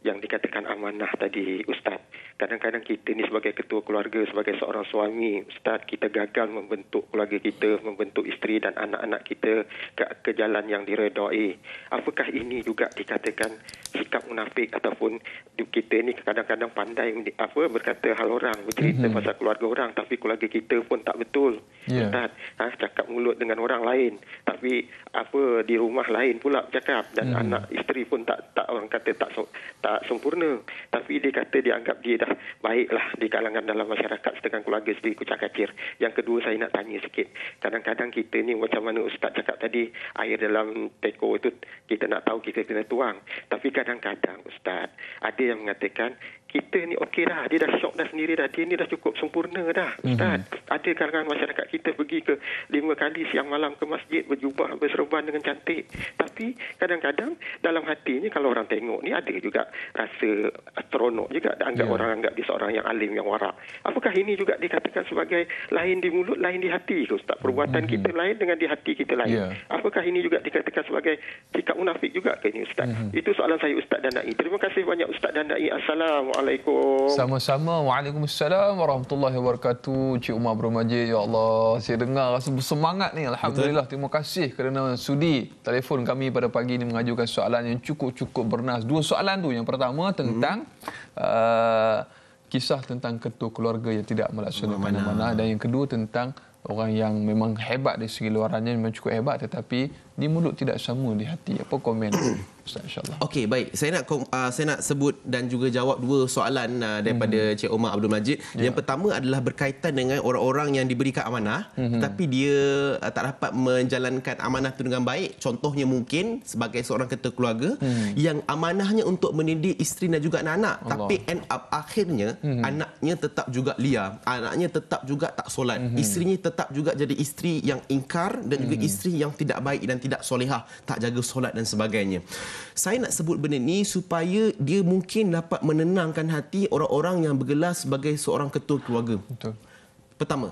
yang dikatakan amanah tadi Ustaz. Kadang-kadang kita ni sebagai ketua keluarga, sebagai seorang suami, Ustaz, kita gagal membentuk keluarga kita, membentuk isteri dan anak-anak kita ke, ke jalan yang diredoi. Apakah ini juga dikatakan sikap munafik ataupun kita ni kadang-kadang pandai apa berkata hal orang, bercerita mm-hmm. pasal keluarga orang tapi keluarga kita pun tak betul. Yeah. Ustaz, ha, cakap mulut dengan orang lain tapi apa di rumah lain pula cakap dan mm-hmm. anak isteri pun tak tak orang kata tak tak tak sempurna. Tapi dia kata dia anggap dia dah baiklah di kalangan dalam masyarakat setengah keluarga sendiri kucak kacir. Yang kedua saya nak tanya sikit. Kadang-kadang kita ni macam mana Ustaz cakap tadi air dalam teko itu kita nak tahu kita kena tuang. Tapi kadang-kadang Ustaz ada yang mengatakan kita ni okey dah dia dah shock dah sendiri dah dia ni dah cukup sempurna dah mhm. ustaz mm-hmm. ada kalangan masyarakat kita pergi ke lima kali siang malam ke masjid berjubah berseruan dengan cantik tapi kadang-kadang dalam hatinya kalau orang tengok ni ada juga rasa seronok juga dan anggap yeah. orang anggap dia seorang yang alim yang warak apakah ini juga dikatakan sebagai lain di mulut lain di hati ke ustaz perbuatan mm-hmm. kita lain dengan di hati kita lain yeah. apakah ini juga dikatakan sebagai sikap munafik juga ke ni ustaz mm-hmm. itu soalan saya ustaz Danai. terima kasih banyak ustaz Danai. assalamualaikum Assalamualaikum. Sama-sama. Waalaikumsalam warahmatullahi wabarakatuh. Cik Umar Abdul Majid. Ya Allah, saya dengar rasa bersemangat ni. Alhamdulillah. Betul. Terima kasih kerana sudi telefon kami pada pagi ini mengajukan soalan yang cukup-cukup bernas. Dua soalan tu. Yang pertama tentang hmm. uh, kisah tentang ketua keluarga yang tidak melaksanakan mana-mana dan yang kedua tentang orang yang memang hebat di segi luarannya memang cukup hebat tetapi di mulut tidak sama di hati apa komen Ustaz insyaallah okey baik saya nak uh, saya nak sebut dan juga jawab dua soalan uh, daripada mm-hmm. Cik Omar Abdul Majid yeah. yang pertama adalah berkaitan dengan orang-orang yang diberikan amanah mm-hmm. tetapi dia uh, tak dapat menjalankan amanah itu dengan baik contohnya mungkin sebagai seorang ketua keluarga hmm yang amanahnya untuk mendidik isteri dan juga anak Allah. tapi end up akhirnya hmm anaknya tetap juga liar anaknya tetap juga tak solat mm-hmm. isterinya tetap juga jadi isteri yang ingkar dan hmm juga isteri yang tidak baik dan tidak solehah, tak jaga solat dan sebagainya. Saya nak sebut benda ni supaya dia mungkin dapat menenangkan hati orang-orang yang bergelar sebagai seorang ketua keluarga. Betul. Pertama,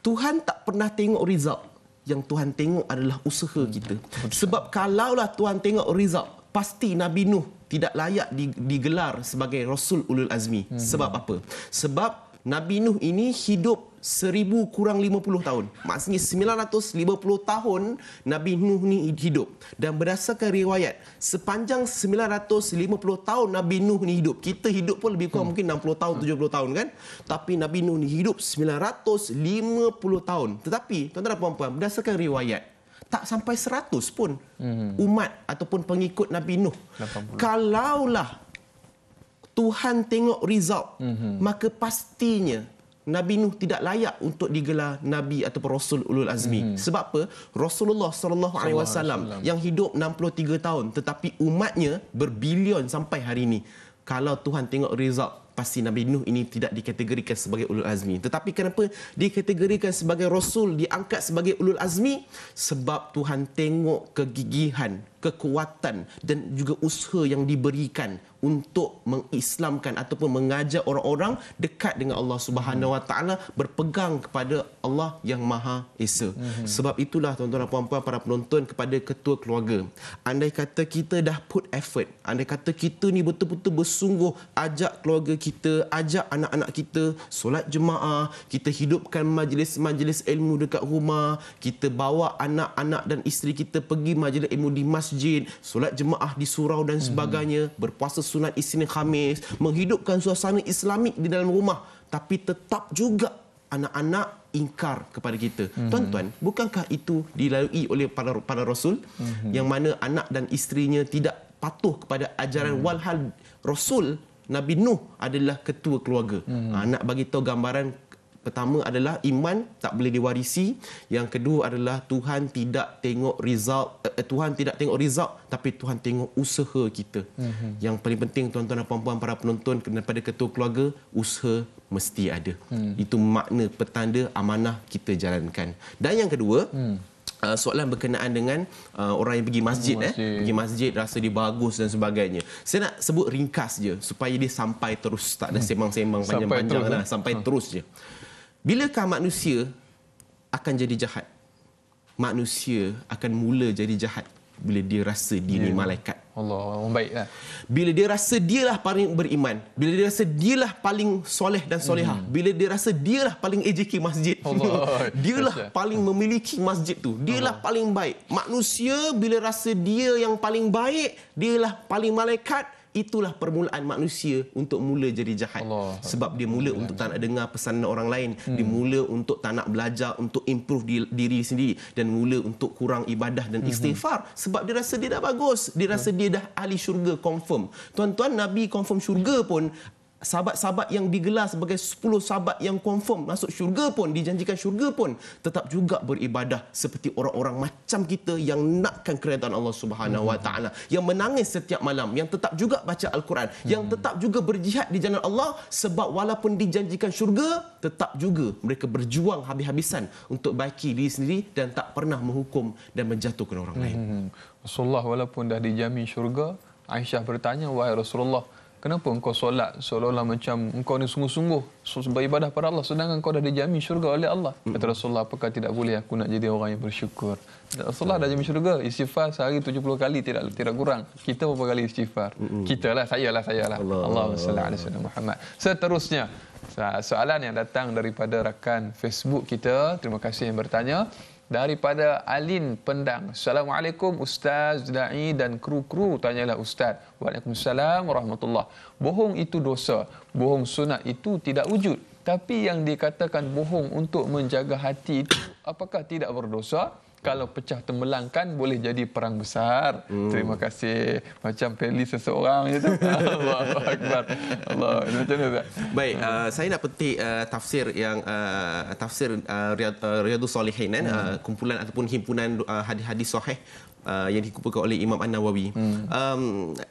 Tuhan tak pernah tengok result. Yang Tuhan tengok adalah usaha hmm, kita. Sebab kalaulah Tuhan tengok result, pasti Nabi Nuh tidak layak digelar sebagai Rasul Ulul Azmi. Hmm. Sebab apa? Sebab Nabi Nuh ini hidup seribu kurang lima puluh tahun. Maksudnya sembilan ratus lima puluh tahun Nabi Nuh ni hidup. Dan berdasarkan riwayat, sepanjang sembilan ratus lima puluh tahun Nabi Nuh ni hidup. Kita hidup pun lebih kurang hmm. mungkin enam puluh tahun, tujuh puluh tahun kan. Tapi Nabi Nuh ni hidup sembilan ratus lima puluh tahun. Tetapi, tuan-tuan dan puan-puan, berdasarkan riwayat, tak sampai seratus pun hmm. umat ataupun pengikut Nabi Nuh. 80. Kalaulah Tuhan tengok result, mm-hmm. maka pastinya Nabi Nuh tidak layak untuk digelar nabi atau rasul ulul azmi. Hmm. Sebab apa? Rasulullah saw alaihi wasallam yang hidup 63 tahun tetapi umatnya berbilion sampai hari ini. Kalau Tuhan tengok result pasti Nabi Nuh ini tidak dikategorikan sebagai ulul azmi. Tetapi kenapa dikategorikan sebagai rasul, diangkat sebagai ulul azmi? Sebab Tuhan tengok kegigihan, kekuatan dan juga usaha yang diberikan untuk mengislamkan ataupun mengajak orang-orang dekat dengan Allah Subhanahu Wa Taala berpegang kepada Allah yang Maha Esa. Hmm. Sebab itulah tuan-tuan dan puan-puan para penonton kepada ketua keluarga. Andai kata kita dah put effort, andai kata kita ni betul-betul bersungguh ajak keluarga kita, ajak anak-anak kita solat jemaah, kita hidupkan majlis-majlis ilmu dekat rumah, kita bawa anak-anak dan isteri kita pergi majlis ilmu di masjid, solat jemaah di surau dan hmm. sebagainya, berpuasa sunat Isnin Khamis, menghidupkan suasana Islamik di dalam rumah tapi tetap juga anak-anak ingkar kepada kita. Mm-hmm. Tuan-tuan, bukankah itu dilalui oleh para para rasul mm-hmm. yang mana anak dan isterinya tidak patuh kepada ajaran mm-hmm. walhal rasul Nabi Nuh adalah ketua keluarga. Mm-hmm. Ha, bagi tahu gambaran pertama adalah iman tak boleh diwarisi yang kedua adalah Tuhan tidak tengok result uh, Tuhan tidak tengok result tapi Tuhan tengok usaha kita mm-hmm. yang paling penting tuan-tuan dan puan-puan para penonton kepada ketua keluarga usaha mesti ada mm. itu makna petanda amanah kita jalankan dan yang kedua mm. Uh, soalan berkenaan dengan uh, orang yang pergi masjid, eh. masjid. Eh, pergi masjid rasa dia bagus dan sebagainya. Saya nak sebut ringkas je supaya dia sampai terus tak ada hmm. sembang-sembang panjang-panjang sampai, terus, lah, sampai hmm. terus je. Bilakah manusia akan jadi jahat? Manusia akan mula jadi jahat bila dia rasa dia ni ya. malaikat. Allah, orang baiklah. Bila dia rasa dialah paling beriman, bila dia rasa dialah paling soleh dan soleha. hmm. bila dia rasa dialah paling AJK masjid. Allah. dialah Masya. paling memiliki masjid tu. Dialah Allah. paling baik. Manusia bila rasa dia yang paling baik, dialah paling malaikat itulah permulaan manusia untuk mula jadi jahat Allah. sebab dia mula Allah. untuk tak nak dengar pesan orang lain hmm. dia mula untuk tak nak belajar untuk improve di, diri sendiri dan mula untuk kurang ibadah dan hmm. istighfar hmm. sebab dia rasa dia dah bagus dia rasa hmm. dia dah ahli syurga confirm tuan-tuan nabi confirm syurga pun sahabat-sahabat yang digelar sebagai 10 sahabat yang confirm masuk syurga pun, dijanjikan syurga pun, tetap juga beribadah seperti orang-orang macam kita yang nakkan keredaan Allah Subhanahu Wa Taala, yang menangis setiap malam, yang tetap juga baca Al-Quran, hmm. yang tetap juga berjihad di jalan Allah sebab walaupun dijanjikan syurga, tetap juga mereka berjuang habis-habisan untuk baiki diri sendiri dan tak pernah menghukum dan menjatuhkan orang lain. Hmm. Rasulullah walaupun dah dijamin syurga, Aisyah bertanya, wahai Rasulullah, kenapa engkau solat seolah-olah macam engkau ni sungguh-sungguh beribadah pada Allah sedangkan engkau dah dijamin syurga oleh Allah. Mm-hmm. Kata Rasulullah, apakah tidak boleh aku nak jadi orang yang bersyukur? Rasulullah dah jamin syurga, istighfar sehari 70 kali tidak tidak kurang. Kita berapa kali istighfar? Mm-hmm. Kita lah, saya lah, saya lah. Allah sallallahu alaihi wasallam Muhammad. Seterusnya, soalan yang datang daripada rakan Facebook kita, terima kasih yang bertanya daripada Alin Pendang. Assalamualaikum Ustaz, Da'i dan kru-kru, tanyalah Ustaz. Waalaikumsalam warahmatullahi Bohong itu dosa, bohong sunat itu tidak wujud. Tapi yang dikatakan bohong untuk menjaga hati itu apakah tidak berdosa? kalau pecah tembelang kan boleh jadi perang besar. Hmm. Terima kasih macam peli seseorang itu. Allahu akbar. Allah macam mana? Baik, uh, saya nak petik uh, tafsir yang uh, tafsir uh, uh Riyadhus Solihin kan? Eh, hmm. uh, kumpulan ataupun himpunan uh, hadis-hadis sahih. Uh, yang dikumpulkan oleh Imam An-Nawawi. Hmm. Um,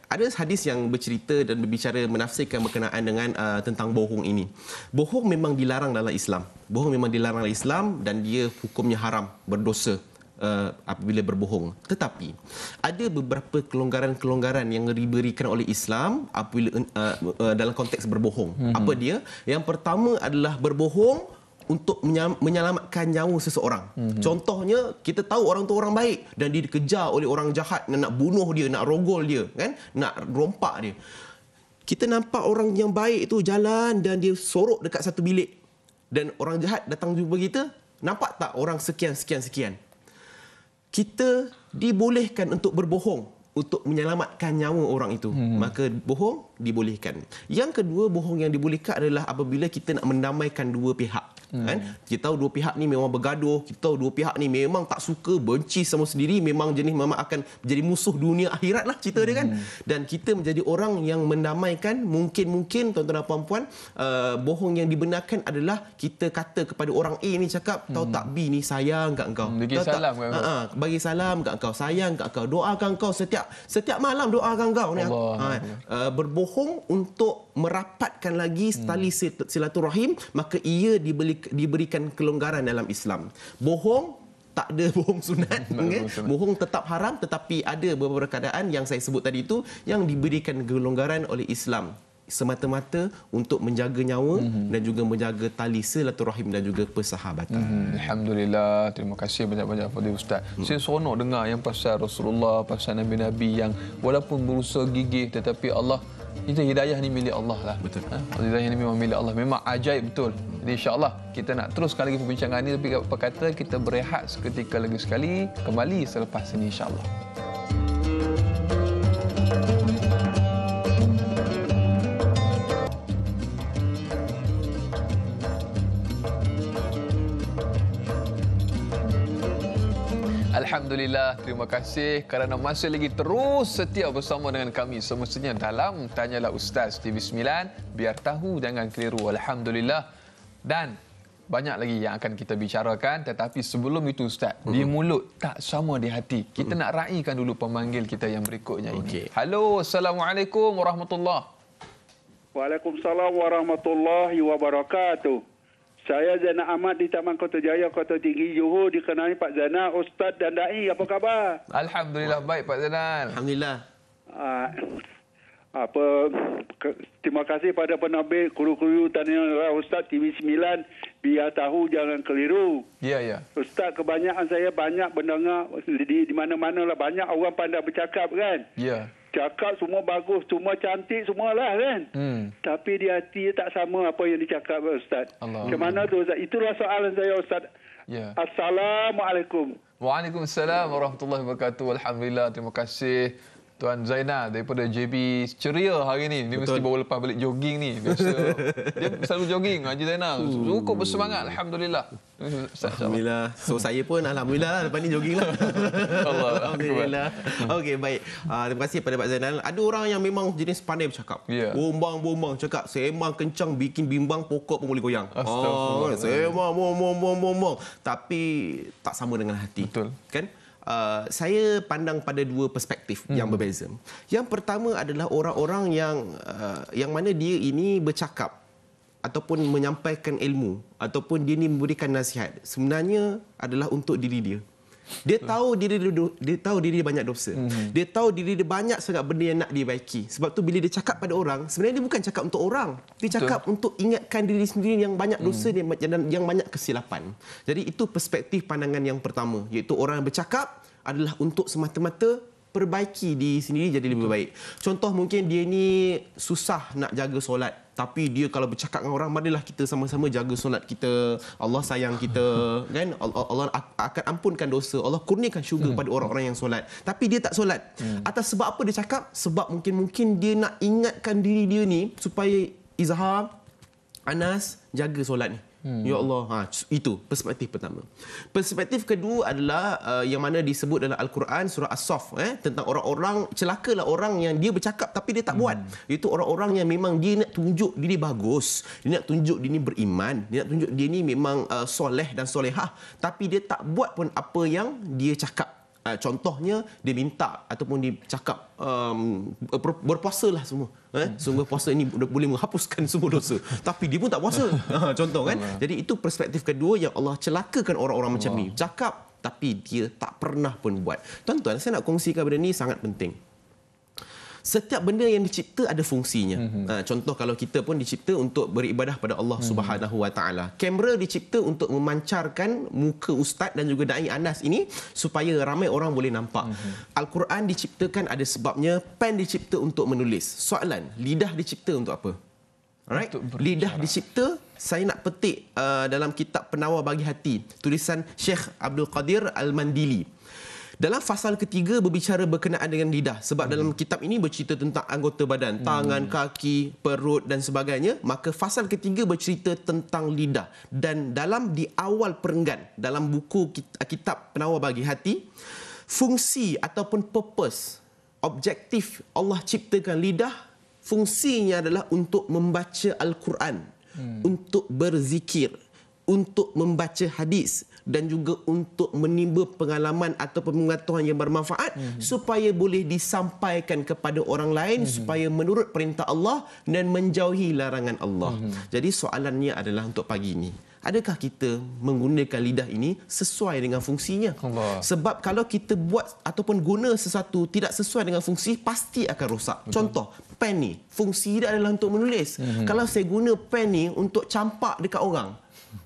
ada hadis yang bercerita dan berbicara menafsirkan berkenaan dengan uh, tentang bohong ini. Bohong memang dilarang dalam Islam. Bohong memang dilarang dalam Islam dan dia hukumnya haram, berdosa uh, apabila berbohong. Tetapi ada beberapa kelonggaran-kelonggaran yang diberikan oleh Islam apabila uh, uh, dalam konteks berbohong. Hmm. Apa dia? Yang pertama adalah berbohong untuk menyelamatkan nyawa seseorang. Mm-hmm. Contohnya kita tahu orang tu orang baik dan dia dikejar oleh orang jahat nak bunuh dia, nak rogol dia, kan? Nak rompak dia. Kita nampak orang yang baik itu jalan dan dia sorok dekat satu bilik dan orang jahat datang jumpa kita, nampak tak orang sekian sekian sekian kita dibolehkan untuk berbohong untuk menyelamatkan nyawa orang itu hmm. maka bohong dibolehkan yang kedua bohong yang dibolehkan adalah apabila kita nak mendamaikan dua pihak Hmm. Kan? Kita tahu dua pihak ni memang bergaduh, kita tahu dua pihak ni memang tak suka, benci sama sendiri, memang jenis memang akan jadi musuh dunia akhirat lah cerita hmm. dia kan. Hmm. Dan kita menjadi orang yang mendamaikan, mungkin-mungkin tuan-tuan dan puan-puan, uh, bohong yang dibenarkan adalah kita kata kepada orang A eh, ni cakap, tahu tak hmm. B ni sayang kat engkau. Hmm, bagi salam kat engkau. uh Bagi salam kat engkau, sayang kat engkau, doakan kau setiap setiap malam doakan kau. Allah. Ni, ha, uh, berbohong untuk merapatkan lagi tali silaturahim, maka ia dibeli diberikan kelonggaran dalam Islam. Bohong tak ada bohong sunat. Okay? Bohong tetap haram tetapi ada beberapa keadaan yang saya sebut tadi itu yang diberikan kelonggaran oleh Islam semata-mata untuk menjaga nyawa mm-hmm. dan juga menjaga tali silaturahim dan juga persahabatan. Mm-hmm. Alhamdulillah, terima kasih banyak-banyak kepada ustaz. Mm. Saya seronok dengar yang pasal Rasulullah, pasal nabi-nabi yang walaupun berusaha gigih tetapi Allah itu hidayah ni milik Allah lah. Betul. Ha? Hidayah ni memang milik Allah. Memang ajaib betul. Jadi insyaAllah kita nak teruskan lagi perbincangan ini. Tapi apa kata kita berehat seketika lagi sekali. Kembali selepas ini insyaAllah. Allah. Alhamdulillah, terima kasih kerana masih lagi terus setia bersama dengan kami semestinya dalam Tanyalah Ustaz TV9 biar tahu jangan keliru. Alhamdulillah. Dan banyak lagi yang akan kita bicarakan tetapi sebelum itu Ustaz, hmm di mhm. mulut tak sama di hati. Kita hmm nak raikan dulu pemanggil kita yang berikutnya okay. ini. Halo, Assalamualaikum Warahmatullahi Waalaikumsalam Warahmatullahi Wabarakatuh. Saya Zainal Ahmad di Taman Kota Jaya, Kota Tinggi, Johor. Dikenali Pak Zainal, Ustaz dan Da'i. Apa khabar? Alhamdulillah baik Pak Zainal. Alhamdulillah. Uh, apa ke, terima kasih pada penabik kuru-kuru tanya ustaz TV9 biar tahu jangan keliru. Ya yeah, ya. Ustaz kebanyakan saya banyak mendengar di, mana mana-manalah banyak orang pandai bercakap kan. Ya. Cakap semua bagus, semua cantik semua lah kan. Hmm. Tapi di hati tak sama apa yang dicakap Ustaz. Ke mana tu Ustaz? Itulah soalan saya Ustaz. Yeah. Assalamualaikum. Waalaikumsalam warahmatullahi wabarakatuh. Alhamdulillah, terima kasih. Tuan Zainal daripada JB Ceria hari ni. Ni mesti baru lepas balik jogging ni. dia selalu jogging Haji Zainal. Cukup bersemangat alhamdulillah. Alhamdulillah. So saya pun alhamdulillah lah lepas ni jogging lah. Allah. Alhamdulillah. Okey baik. Uh, terima kasih kepada Pak Zainal. Ada orang yang memang jenis pandai bercakap. Yeah. Bombang-bombang cakap sembang kencang bikin bimbang pokok pun boleh goyang. Astagfirullah. Oh, sembang bombang bombang bombang. Tapi tak sama dengan hati. Betul. Kan? uh, saya pandang pada dua perspektif hmm. yang berbeza. Yang pertama adalah orang-orang yang uh, yang mana dia ini bercakap ataupun menyampaikan ilmu ataupun dia ini memberikan nasihat sebenarnya adalah untuk diri dia. Dia so. tahu diri dia, dia tahu diri dia banyak dosa. Mm-hmm. Dia tahu diri dia banyak sangat benda yang nak dibaiki. Sebab tu bila dia cakap pada orang, sebenarnya dia bukan cakap untuk orang. Dia cakap untuk ingatkan diri sendiri yang banyak mhm. dosa mm. dia yang, yang banyak kesilapan. Jadi itu perspektif pandangan yang pertama, iaitu orang yang bercakap adalah untuk semata-mata perbaiki diri sendiri jadi lebih baik. Contoh mungkin dia ni susah nak jaga solat tapi dia kalau bercakap dengan orang marilah kita sama-sama jaga solat kita Allah sayang kita kan Allah, Allah akan ampunkan dosa Allah kurniakan syurga hmm. pada orang-orang yang solat tapi dia tak solat hmm. atas sebab apa dia cakap sebab mungkin mungkin dia nak ingatkan diri dia ni supaya Izhar Anas jaga solat ni hmm. Hmm. Ya Allah, ha, itu perspektif pertama. Perspektif kedua adalah uh, yang mana disebut dalam Al-Quran surah As-Saff eh, tentang orang-orang celakalah orang yang dia bercakap tapi dia tak hmm. buat. Itu orang-orang yang memang dia nak tunjuk dia ni bagus, dia nak tunjuk dia ni beriman, dia nak tunjuk dia ni memang uh, soleh dan solehah tapi dia tak buat pun apa yang dia cakap. Uh, contohnya dia minta ataupun dicakap um, lah semua. Eh? Hmm. Sungguh puasa ini boleh menghapuskan semua dosa. Tapi dia pun tak puasa. Ah, contoh kan? Ah. Jadi itu perspektif kedua yang Allah celakakan orang-orang macam ni. Cakap tapi dia tak pernah pun buat. Tuan-tuan, saya nak kongsikan benda ni sangat penting setiap benda yang dicipta ada fungsinya. Mm-hmm. Ha, contoh kalau kita pun dicipta untuk beribadah pada Allah mm-hmm. Subhanahu Wa Taala. Kamera dicipta untuk memancarkan muka ustaz dan juga dai Anas ini supaya ramai orang boleh nampak. Mm-hmm. Al-Quran diciptakan ada sebabnya, pen dicipta untuk menulis. Soalan, lidah dicipta untuk apa? Right? Lidah dicipta saya nak petik uh, dalam kitab penawar bagi hati tulisan Sheikh Abdul Qadir Al-Mandili. Dalam fasal ketiga berbicara berkenaan dengan lidah sebab hmm. dalam kitab ini bercerita tentang anggota badan, hmm. tangan, kaki, perut dan sebagainya, maka fasal ketiga bercerita tentang lidah dan dalam di awal perenggan dalam buku kitab penawar bagi hati, fungsi ataupun purpose, objektif Allah ciptakan lidah fungsinya adalah untuk membaca al-Quran, hmm. untuk berzikir, untuk membaca hadis. Hmm dan juga untuk menimba pengalaman atau pengetahuan yang bermanfaat hmm. supaya boleh disampaikan kepada orang lain hmm. supaya menurut perintah Allah dan menjauhi larangan Allah. Hmm. Jadi soalannya adalah untuk pagi ini. Adakah kita menggunakan lidah ini sesuai dengan fungsinya? Allah. Sebab kalau kita buat ataupun guna sesuatu tidak sesuai dengan fungsi pasti akan rosak. Betul. Contoh, pen ni, fungsi dia adalah untuk menulis. Hmm. Kalau saya guna pen ni untuk campak dekat orang,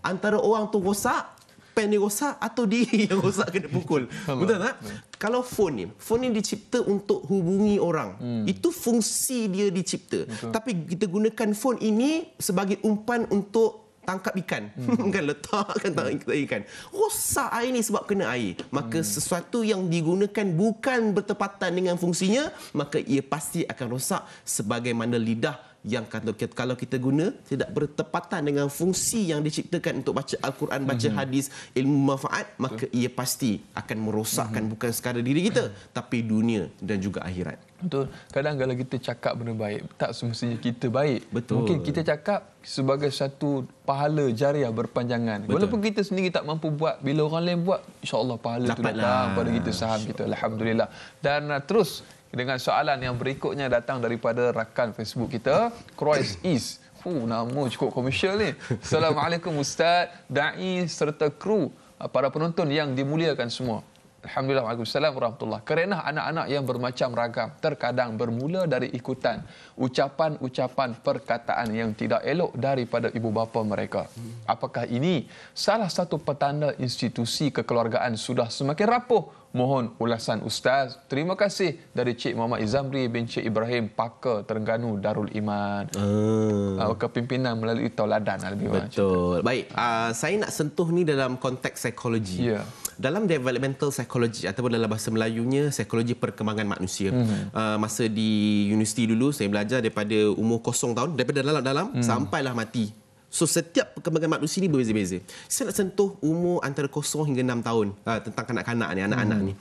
antara orang tu rosak pen ni rosak atau dia yang rosak kena pukul. Betul tak? Hmm. Kalau phone ni, phone ni dicipta untuk hubungi orang. Hmm. Itu fungsi dia dicipta. Betul. Tapi kita gunakan phone ini sebagai umpan untuk tangkap ikan hmm. kan letakkan tangkap hmm. ikan rosak air ni sebab kena air maka hmm. sesuatu yang digunakan bukan bertepatan dengan fungsinya maka ia pasti akan rosak sebagaimana lidah yang kalau kita, kalau kita guna tidak bertepatan dengan fungsi yang diciptakan untuk baca Al-Quran, baca mm-hmm. hadis, ilmu manfaat, maka Betul. ia pasti akan merosakkan mm-hmm. bukan sekadar diri kita, mhm. tapi dunia dan juga akhirat. Betul. Kadang kadang kalau kita cakap benda baik, tak semestinya kita baik. Betul. Mungkin kita cakap sebagai satu pahala jariah berpanjangan. Betul. Walaupun kita sendiri tak mampu buat, bila orang lain buat, insyaallah allah pahala Dapatlah. tu datang pada kita saham kita. Alhamdulillah. Dan uh, terus dengan soalan yang berikutnya datang daripada rakan Facebook kita, Christ East. Fuh, nama cukup komersial ni. Assalamualaikum Ustaz, da'i serta kru eh, para penonton yang dimuliakan semua. Alhamdulillah Waalaikumsalam Warahmatullahi Kerana anak-anak yang bermacam ragam Terkadang bermula dari ikutan Ucapan-ucapan perkataan yang tidak elok Daripada ibu bapa mereka Apakah ini salah satu petanda institusi kekeluargaan Sudah semakin rapuh mohon ulasan ustaz. Terima kasih dari Cik Muhammad Izamri bin Cik Ibrahim Pakar Terengganu Darul Iman. Ah uh. kepimpinan melalui tauladan Betul. Cerita. Baik, uh, saya nak sentuh ni dalam konteks psikologi. Ya. Yeah. Dalam developmental psychology ataupun dalam bahasa Melayunya psikologi perkembangan manusia. Mm-hmm. Uh, masa di universiti dulu saya belajar daripada umur kosong tahun daripada dalam-dalam mm. sampailah mati So setiap perkembangan manusia ini berbeza-beza. Saya nak sentuh umur antara 0 hingga 6 tahun uh, tentang kanak-kanak ni, anak-anak hmm. ni.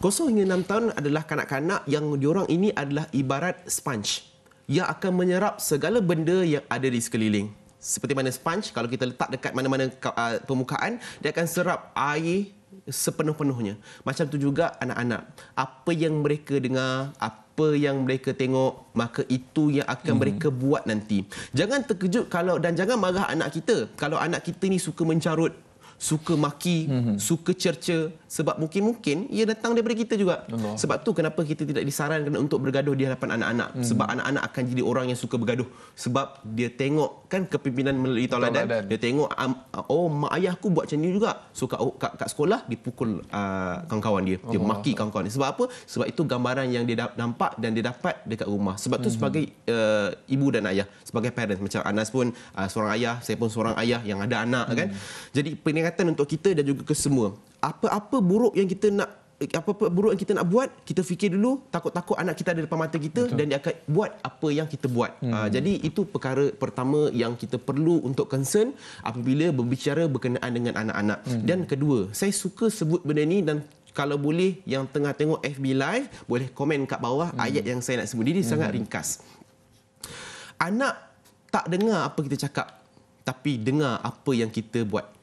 0 hingga 6 tahun adalah kanak-kanak yang diorang ini adalah ibarat sponge yang akan menyerap segala benda yang ada di sekeliling. Seperti mana sponge kalau kita letak dekat mana-mana uh, permukaan dia akan serap air sepenuh-penuhnya. Macam tu juga anak-anak. Apa yang mereka dengar, apa apa yang mereka tengok maka itu yang akan hmm. mereka buat nanti jangan terkejut kalau dan jangan marah anak kita kalau anak kita ni suka mencarut suka maki, mm-hmm. suka cerca sebab mungkin-mungkin ia datang daripada kita juga. Allah. Sebab tu kenapa kita tidak disarankan untuk bergaduh di hadapan anak-anak? Mm-hmm. Sebab anak-anak akan jadi orang yang suka bergaduh sebab dia tengok kan kepimpinan melalui tauladan. Dia tengok oh mak ayahku buat macam ni juga. So kat, kat, kat sekolah dipukul uh, ah, kawan-kawan dia, dia Allah. maki kawan-kawan dia. Sebab apa? Sebab itu gambaran yang dia nampak dan dia dapat dekat rumah. Sebab tu mm-hmm. sebagai uh, ibu dan ayah, sebagai parents macam Anas pun uh, seorang ayah, saya pun seorang ayah yang ada anak mm-hmm. kan. Jadi peningkatan peringatan untuk kita dan juga kesemua. Apa-apa buruk yang kita nak apa apa buruk yang kita nak buat kita fikir dulu takut-takut anak kita ada depan mata kita Betul. dan dia akan buat apa yang kita buat. Hmm. Uh, jadi itu perkara pertama yang kita perlu untuk concern apabila berbicara berkenaan dengan anak-anak. Hmm. Dan kedua, saya suka sebut benda ini dan kalau boleh yang tengah tengok FB live boleh komen kat bawah hmm. ayat yang saya nak sebut. Ini hmm. sangat ringkas. Anak tak dengar apa kita cakap tapi dengar apa yang kita buat.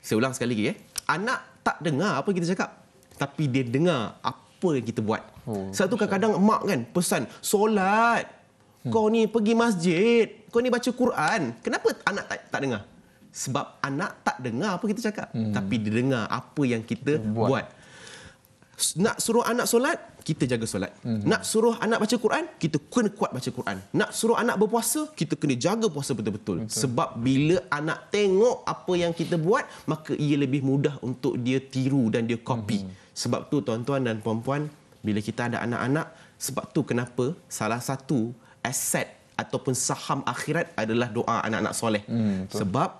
Saya ulang sekali lagi. Eh. Anak tak dengar apa kita cakap. Tapi dia dengar apa yang kita buat. Oh, Satu kadang-kadang mak kan pesan, solat. Hmm. Kau ni pergi masjid. Kau ni baca Quran. Kenapa anak tak, tak dengar? Sebab anak tak dengar apa kita cakap. Hmm. Tapi dia dengar apa yang kita buat. buat nak suruh anak solat kita jaga solat hmm. nak suruh anak baca Quran kita kena kuat baca Quran nak suruh anak berpuasa kita kena jaga puasa betul-betul Betul. sebab bila anak tengok apa yang kita buat maka ia lebih mudah untuk dia tiru dan dia copy hmm. sebab tu tuan-tuan dan puan-puan bila kita ada anak-anak sebab tu kenapa salah satu aset ataupun saham akhirat adalah doa anak-anak soleh hmm. sebab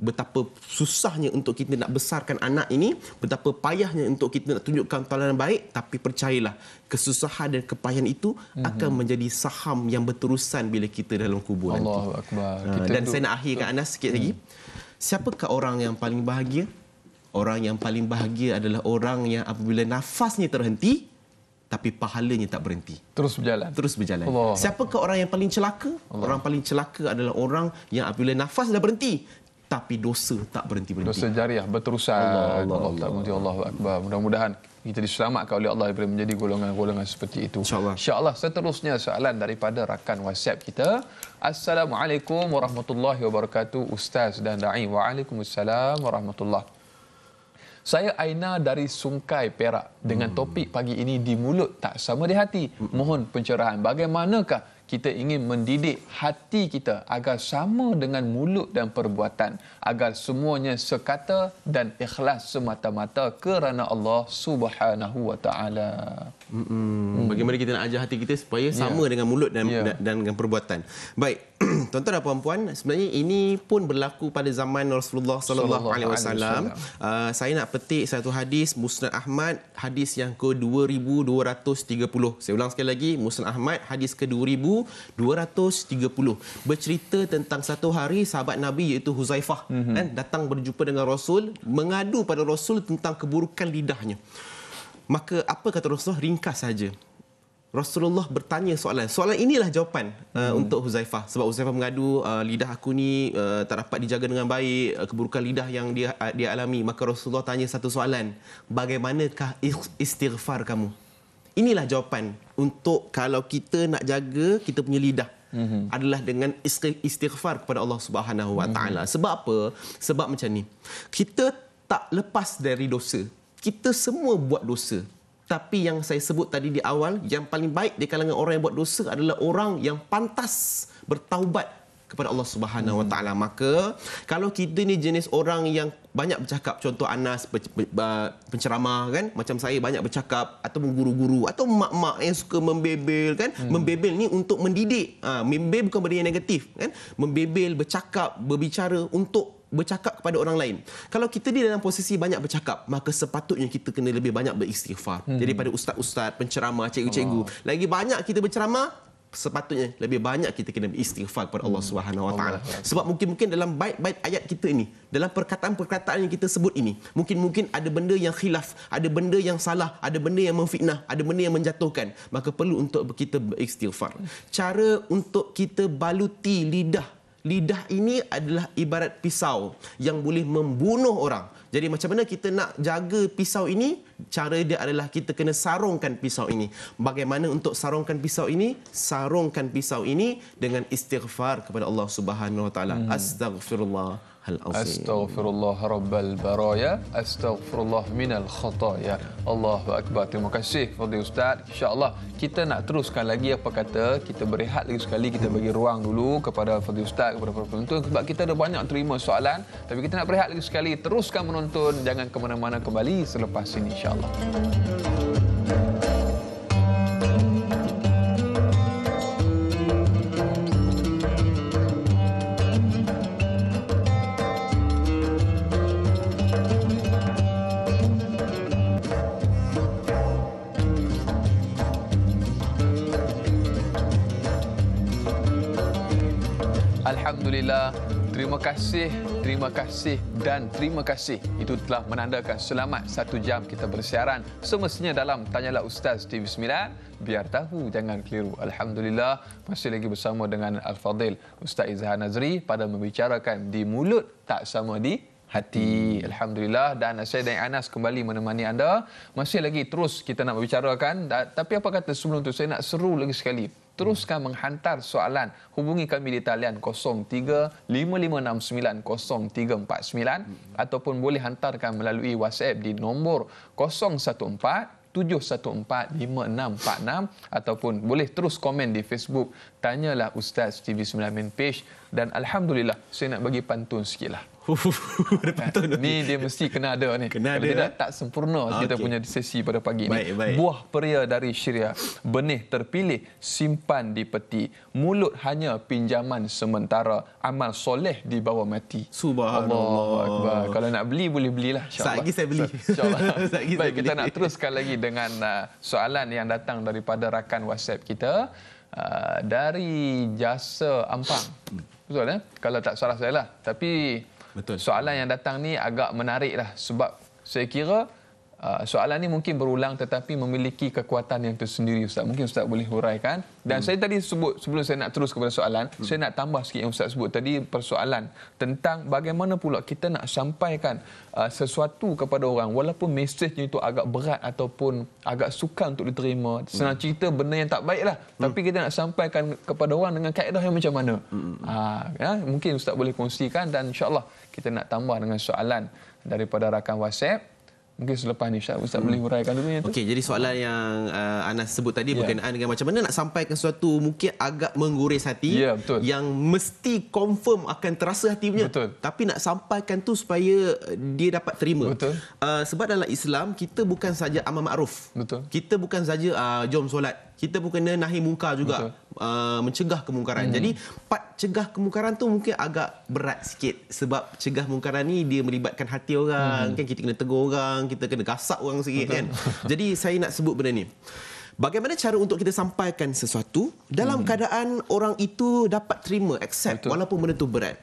betapa susahnya untuk kita nak besarkan anak ini, betapa payahnya untuk kita nak tunjukkan talan baik, tapi percayalah, kesusahan dan kepayahan itu mm-hmm. akan menjadi saham yang berterusan bila kita dalam kubur Allah nanti. Allahu akbar. Ha, dan itu, saya nak akhirkan anda sikit lagi. Mm. Siapakah orang yang paling bahagia? Orang yang paling bahagia adalah orang yang apabila nafasnya terhenti tapi pahalanya tak berhenti. Terus berjalan. Terus berjalan. Allah. Siapakah orang yang paling celaka? Allah. Orang paling celaka adalah orang yang apabila nafas dah berhenti tapi dosa tak berhenti berhenti. Dosa jariah berterusan. Allah Allah Allah, Allah, Allah, Allah, Allah. Mudah-mudahan kita diselamatkan oleh Allah daripada menjadi golongan-golongan seperti itu. Insya Allah. Insya Allah. Seterusnya soalan daripada rakan WhatsApp kita. Assalamualaikum warahmatullahi wabarakatuh Ustaz dan Da'i. Waalaikumsalam warahmatullahi saya Aina dari Sungai Perak. Dengan hmm. topik pagi ini di mulut tak sama di hati. Hmm. Mohon pencerahan. Bagaimanakah kita ingin mendidik hati kita agar sama dengan mulut dan perbuatan agar semuanya sekata dan ikhlas semata-mata kerana Allah Subhanahu wa taala Mm-hmm. Bagaimana kita nak ajar hati kita supaya yeah. sama dengan mulut dan yeah. dan dengan perbuatan. Baik. Tuan-tuan dan puan-puan, sebenarnya ini pun berlaku pada zaman Rasulullah sallallahu alaihi wasallam. Uh, saya nak petik satu hadis Musnad Ahmad, hadis yang ke-2230. Saya ulang sekali lagi, Musnad Ahmad hadis ke-2230 bercerita tentang satu hari sahabat Nabi iaitu Huzaifah mm-hmm. kan datang berjumpa dengan Rasul, mengadu pada Rasul tentang keburukan lidahnya. Maka apa kata Rasulullah? Ringkas saja. Rasulullah bertanya soalan. Soalan inilah jawapan uh, hmm. untuk Huzaifah. Sebab Huzaifah mengadu uh, lidah aku ni uh, tak dapat dijaga dengan baik, uh, keburukan lidah yang dia uh, dia alami. Maka Rasulullah tanya satu soalan. Bagaimanakah istighfar kamu? Inilah jawapan untuk kalau kita nak jaga kita punya lidah Mm-hmm. adalah dengan istighfar kepada Allah Subhanahu Wa hmm. Taala. Sebab apa? Sebab macam ni. Kita tak lepas dari dosa kita semua buat dosa. Tapi yang saya sebut tadi di awal, yang paling baik di kalangan orang yang buat dosa adalah orang yang pantas bertaubat kepada Allah Subhanahu Wa Taala. Maka kalau kita ni jenis orang yang banyak bercakap, contoh Anas penceramah kan, macam saya banyak bercakap atau guru-guru atau mak-mak yang suka membebel kan, hmm. membebel ni untuk mendidik, ha, membebel bukan benda yang negatif kan, membebel bercakap berbicara untuk bercakap kepada orang lain. Kalau kita di dalam posisi banyak bercakap, maka sepatutnya kita kena lebih banyak beristighfar hmm. daripada ustaz-ustaz, penceramah, cikgu-cikgu. Oh. Lagi banyak kita berceramah, sepatutnya lebih banyak kita kena beristighfar kepada Allah hmm. Subhanahu Wa Taala. Sebab mungkin-mungkin dalam baik-baik ayat kita ini, dalam perkataan-perkataan yang kita sebut ini, mungkin-mungkin ada benda yang khilaf, ada benda yang salah, ada benda yang memfitnah, ada benda yang menjatuhkan, maka perlu untuk kita beristighfar. Hmm. Cara untuk kita baluti lidah lidah ini adalah ibarat pisau yang boleh membunuh orang. Jadi macam mana kita nak jaga pisau ini? Cara dia adalah kita kena sarungkan pisau ini. Bagaimana untuk sarungkan pisau ini? Sarungkan pisau ini dengan istighfar kepada Allah Subhanahu Wa Taala. Hmm. Astaghfirullah. Astaghfirullah Rabbal Baraya Astaghfirullah Minal Khataya Allahu Akbar Terima kasih Fadli Ustaz InsyaAllah Kita nak teruskan lagi Apa kata Kita berehat lagi sekali Kita bagi ruang dulu Kepada Fadli Ustaz Kepada para penonton Sebab kita ada banyak terima soalan Tapi kita nak berehat lagi sekali Teruskan menonton Jangan ke mana-mana kembali Selepas ini insyaAllah InsyaAllah Alhamdulillah. Terima kasih, terima kasih dan terima kasih. Itu telah menandakan selamat satu jam kita bersiaran. Semestinya dalam Tanyalah Ustaz TV9. Biar tahu, jangan keliru. Alhamdulillah, masih lagi bersama dengan Al-Fadhil Ustaz Izzah Nazri pada membicarakan di mulut tak sama di hati. Hmm. Alhamdulillah dan saya dan Anas kembali menemani anda. Masih lagi terus kita nak membicarakan. Tapi apa kata sebelum tu saya nak seru lagi sekali teruskan menghantar soalan hubungi kami di talian 0355690349 ataupun boleh hantarkan melalui WhatsApp di nombor 014 7145646 ataupun boleh terus komen di Facebook tanyalah Ustaz TV9 main page dan Alhamdulillah saya nak bagi pantun sikit lah. ada pantun. Ni dia mesti kena ada ni. Kena ada. Tidak, ya? tak sempurna okay. kita punya sesi pada pagi ini. Buah peria dari syria, benih terpilih simpan di peti. Mulut hanya pinjaman sementara, amal soleh dibawa mati. Subhanallah. Allah. Kalau nak beli boleh belilah insya-Allah. saya beli. Baik, saya kita beli. nak teruskan lagi dengan uh, soalan yang datang daripada rakan WhatsApp kita uh, dari jasa ampang. Betul eh? Kalau tak salah saya lah. Tapi Betul. Soalan yang datang ni agak menarik lah sebab saya kira Ah, soalan ini mungkin berulang tetapi memiliki kekuatan yang tersendiri ustaz mungkin ustaz boleh huraikan dan hmm. saya tadi sebut sebelum saya nak terus kepada soalan hmm. saya nak tambah sikit yang ustaz sebut tadi persoalan tentang bagaimana pula kita nak sampaikan uh, sesuatu kepada orang walaupun mesejnya itu agak berat ataupun agak sukar untuk diterima hmm. senang cerita benda yang tak baiklah hmm. tapi kita nak sampaikan kepada orang dengan kaedah yang macam mana hmm. uh, ya mungkin ustaz boleh kongsikan dan insyaallah kita nak tambah dengan soalan daripada rakan WhatsApp Mungkin selepas ni Ustaz, Ustaz hmm. boleh huraikan dulu yang tu. Okey, jadi soalan yang uh, Anas sebut tadi yeah. berkenaan dengan macam mana nak sampaikan sesuatu mungkin agak mengguris hati yeah, betul. yang mesti confirm akan terasa hati punya. Betul. Tapi nak sampaikan tu supaya uh, dia dapat terima. Betul. Uh, sebab dalam Islam kita bukan saja amal makruf. Betul. Kita bukan saja uh, jom solat kita pun kena nahi muka juga uh, mencegah kemungkaran. Hmm. Jadi part cegah kemungkaran tu mungkin agak berat sikit sebab cegah mungkaran ni dia melibatkan hati orang hmm. kan kita kena tegur orang, kita kena gasak orang sikit Betul. kan. Jadi saya nak sebut benda ni. Bagaimana cara untuk kita sampaikan sesuatu dalam hmm. keadaan orang itu dapat terima accept Betul. walaupun benda tu berat.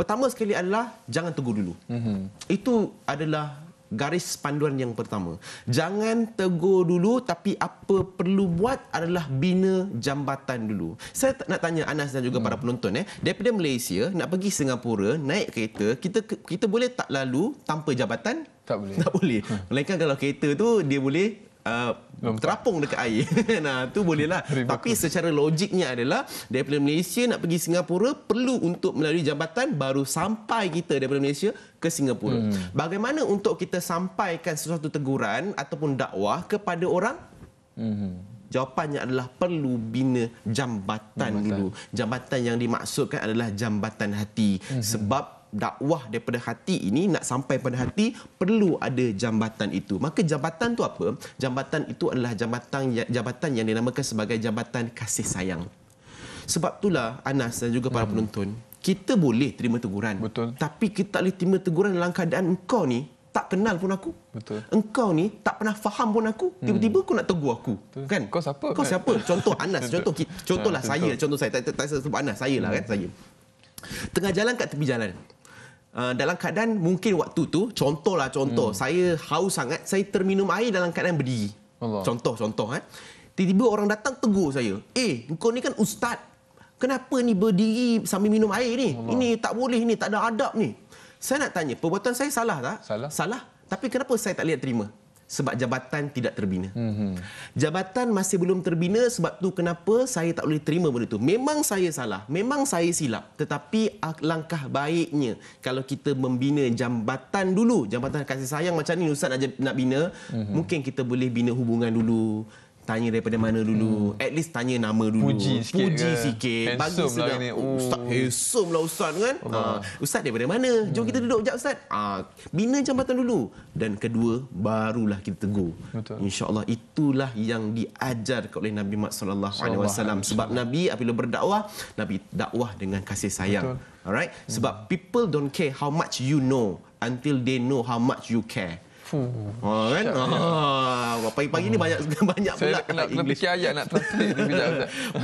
Pertama sekali adalah jangan tunggu dulu. Hmm. Itu adalah garis panduan yang pertama. Jangan tegur dulu tapi apa perlu buat adalah bina jambatan dulu. Saya nak tanya Anas dan juga hmm. para penonton eh, daripada Malaysia nak pergi Singapura naik kereta, kita kita boleh tak lalu tanpa jambatan? Tak boleh. Tak boleh. Hmm. Melainkan kalau kereta tu dia boleh uh, terapung dekat air. nah, tu boleh lah. Tapi secara logiknya adalah daripada Malaysia nak pergi Singapura perlu untuk melalui jambatan baru sampai kita daripada Malaysia ke Singapura. Hmm. Bagaimana untuk kita sampaikan sesuatu teguran ataupun dakwah kepada orang? Hmm. Jawapannya adalah perlu bina jambatan, jambatan dulu. Jambatan yang dimaksudkan adalah jambatan hati. hmm Sebab dakwah daripada hati ini nak sampai pada hati perlu ada jambatan itu. Maka jambatan tu apa? Jambatan itu adalah jambatan ya, jabatan yang dinamakan sebagai jambatan kasih sayang. Sebab itulah Anas dan juga para hmm. penonton, kita boleh terima teguran. Betul. Tapi kita tak boleh terima teguran dalam keadaan engkau ni tak kenal pun aku. Betul. Engkau ni tak pernah faham pun aku. Hmm. Tiba-tiba hmm. kau nak tegur aku. Betul. Kan? Kau siapa? Kau kan? siapa? Contoh Anas, contoh contohlah ha, saya, contoh saya tak tak sebut Anas, saya lah kan hmm. saya. Tengah jalan kat tepi jalan. Ah, dalam keadaan mungkin waktu tu contoh lah contoh hmm. saya haus sangat saya terminum air dalam keadaan berdiri Allah. contoh contoh eh tiba-tiba orang datang tegur saya eh kau ni kan ustaz kenapa ni berdiri sambil minum air ni Allah. ini tak boleh ni tak ada adab ni saya nak tanya perbuatan saya salah tak salah, salah. tapi kenapa saya tak lihat terima sebab jabatan tidak terbina. Mm-hmm. Jabatan masih belum terbina sebab tu kenapa saya tak boleh terima benda tu. Memang saya salah, memang saya silap. Tetapi langkah baiknya kalau kita membina jambatan dulu, jambatan kasih sayang macam ni Ustaz nak nak bina, mm-hmm. mungkin kita boleh bina hubungan dulu tanya daripada mana dulu. Hmm. At least tanya nama dulu. Puji sikit. Puji ke. sikit. Handsome Bagi lah ini. Oh, hmm. Ustaz, handsome lah Ustaz kan. Ha. Ustaz daripada mana? Jom hmm. kita duduk sekejap Ustaz. Ha. Bina jambatan dulu. Dan kedua, barulah kita tegur. Betul. InsyaAllah itulah yang diajar oleh Nabi Muhammad SAW. Sebab Nabi apabila berdakwah, Nabi dakwah dengan kasih sayang. Betul. Alright? Sebab hmm. people don't care how much you know until they know how much you care. Fuh. Oh, kan? Oh, pagi-pagi ni banyak banyak Saya pula kena, lebih fikir ayat nak translate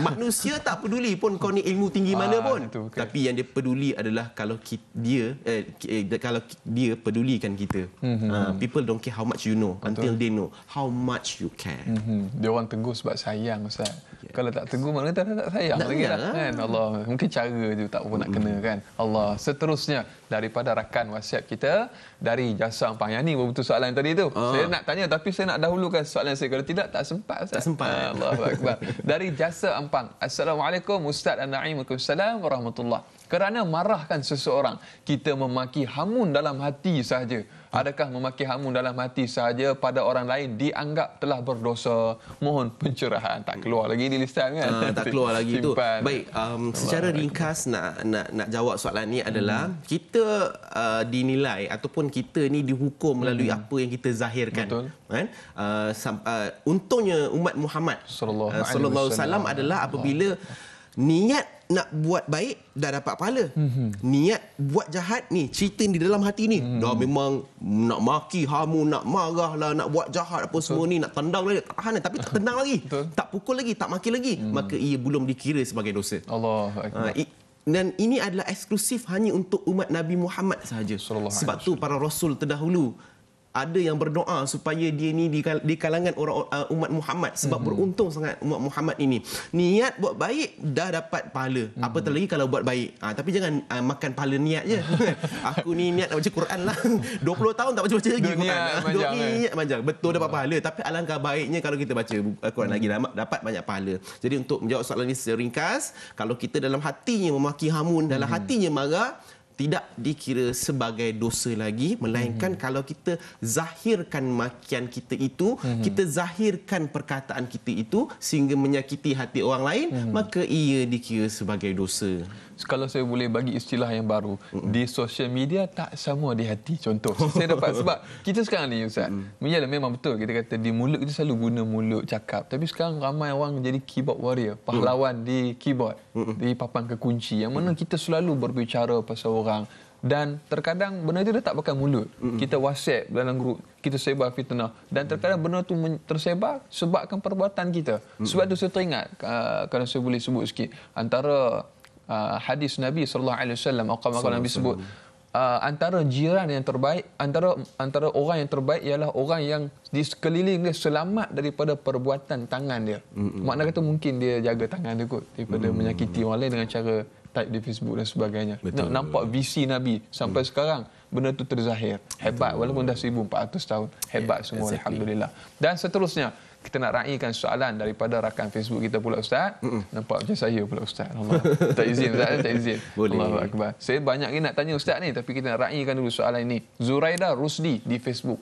Manusia tak peduli pun kau ni ilmu tinggi ah, mana pun. Itu, okay. Tapi yang dia peduli adalah kalau dia eh, eh kalau dia pedulikan kita. Mm-hmm. Uh, people don't care how much you know Betul. until they know how much you care. Mm-hmm. Dia orang tegur sebab sayang Ustaz. Yeah. Kalau tak tegur mana tak, tak sayang nak lagi lah. Kan? Allah mungkin cara je tak pun nak hmm. kena kan. Allah seterusnya daripada rakan WhatsApp kita dari Jasa Ampang. Yang ni betul soalan tadi itu Oh. Ah. Saya nak tanya tapi saya nak dahulukan soalan saya. Kalau tidak tak sempat. Ustaz. Tak sempat. Ah, Allahuakbar. dari Jasa Ampang. Assalamualaikum Ustaz An-Naim. Waalaikumsalam warahmatullahi kerana marahkan seseorang kita memaki hamun dalam hati sahaja Adakah memaki hamun dalam hati sahaja pada orang lain dianggap telah berdosa? Mohon pencerahan. Tak keluar lagi di listan kan? Uh, tak keluar lagi itu. Baik, um, secara ringkas nak, nak nak jawab soalan ini adalah hmm. kita uh, dinilai ataupun kita ini dihukum melalui hmm. apa yang kita zahirkan. Betul. Kan? Uh, uh, untungnya umat Muhammad sallallahu uh, alaihi wasallam adalah apabila Allah. niat nak buat baik dah dapat pahala. Mm-hmm. Niat buat jahat ni cerita di dalam hati ni mm-hmm. dah memang nak maki hamu nak marah lah nak buat jahat apa semua so, ni nak tendang lagi tak tahan tapi tak tendang lagi betul. tak pukul lagi tak maki lagi mm. maka ia belum dikira sebagai dosa. Allah ha, dan ini adalah eksklusif hanya untuk umat Nabi Muhammad sahaja. Sebab tu para rasul terdahulu ada yang berdoa supaya dia ni di kalangan orang uh, umat Muhammad sebab mm-hmm. beruntung sangat umat Muhammad ini niat buat baik dah dapat pahala mm-hmm. apa terlebih kalau buat baik ha, tapi jangan uh, makan pahala niat je aku ni niat nak baca Quran lah 20 tahun tak baca-baca lagi Quran niat panjang eh. niat panjang betul dapat hmm. pahala tapi alangkah baiknya kalau kita baca eh, Quran mm-hmm. lagi lama dapat banyak pahala jadi untuk menjawab soalan ini seringkas kalau kita dalam hatinya memaki hamun dalam mm-hmm. hatinya marah tidak dikira sebagai dosa lagi melainkan mm-hmm. kalau kita zahirkan makian kita itu mm-hmm. kita zahirkan perkataan kita itu sehingga menyakiti hati orang lain mm-hmm. maka ia dikira sebagai dosa kalau saya boleh bagi istilah yang baru mm-hmm. di social media tak sama di hati contoh saya dapat sebab kita sekarang ni ustaz mm-hmm. memang betul kita kata di mulut kita selalu guna mulut cakap tapi sekarang ramai orang jadi keyboard warrior pahlawan mm-hmm. di keyboard mm-hmm. di papan kekunci yang mana mm-hmm. kita selalu berbicara pasal orang dan terkadang benda itu tak pakai mulut mm-hmm. kita whatsapp dalam grup kita sebar fitnah dan terkadang benda tu tersebar sebabkan perbuatan kita sebab mm-hmm. tu saya teringat uh, kalau saya boleh sebut sikit antara uh, hadis Nabi sallallahu alaihi wasallam atau Nabi sebut uh, antara jiran yang terbaik antara antara orang yang terbaik ialah orang yang di sekeliling dia selamat daripada perbuatan tangan dia. Mm-hmm. Makna kata mungkin dia jaga tangan dia kot daripada mm-hmm. menyakiti orang lain dengan cara type di Facebook dan sebagainya. Betul. Nampak visi Nabi sampai mm. sekarang benda tu terzahir. Hebat Betul. walaupun dah 1400 tahun. Hebat yeah, semua exactly. alhamdulillah. Dan seterusnya kita nak raikan soalan daripada rakan Facebook kita pula ustaz. Mm-mm. Nampak macam saya pula ustaz. Allah. Tak izin ustaz, eh? tak izin. Boleh. Saya banyak lagi nak tanya ustaz ni tapi kita nak raikan dulu soalan ini. Zuraida Rusdi di Facebook.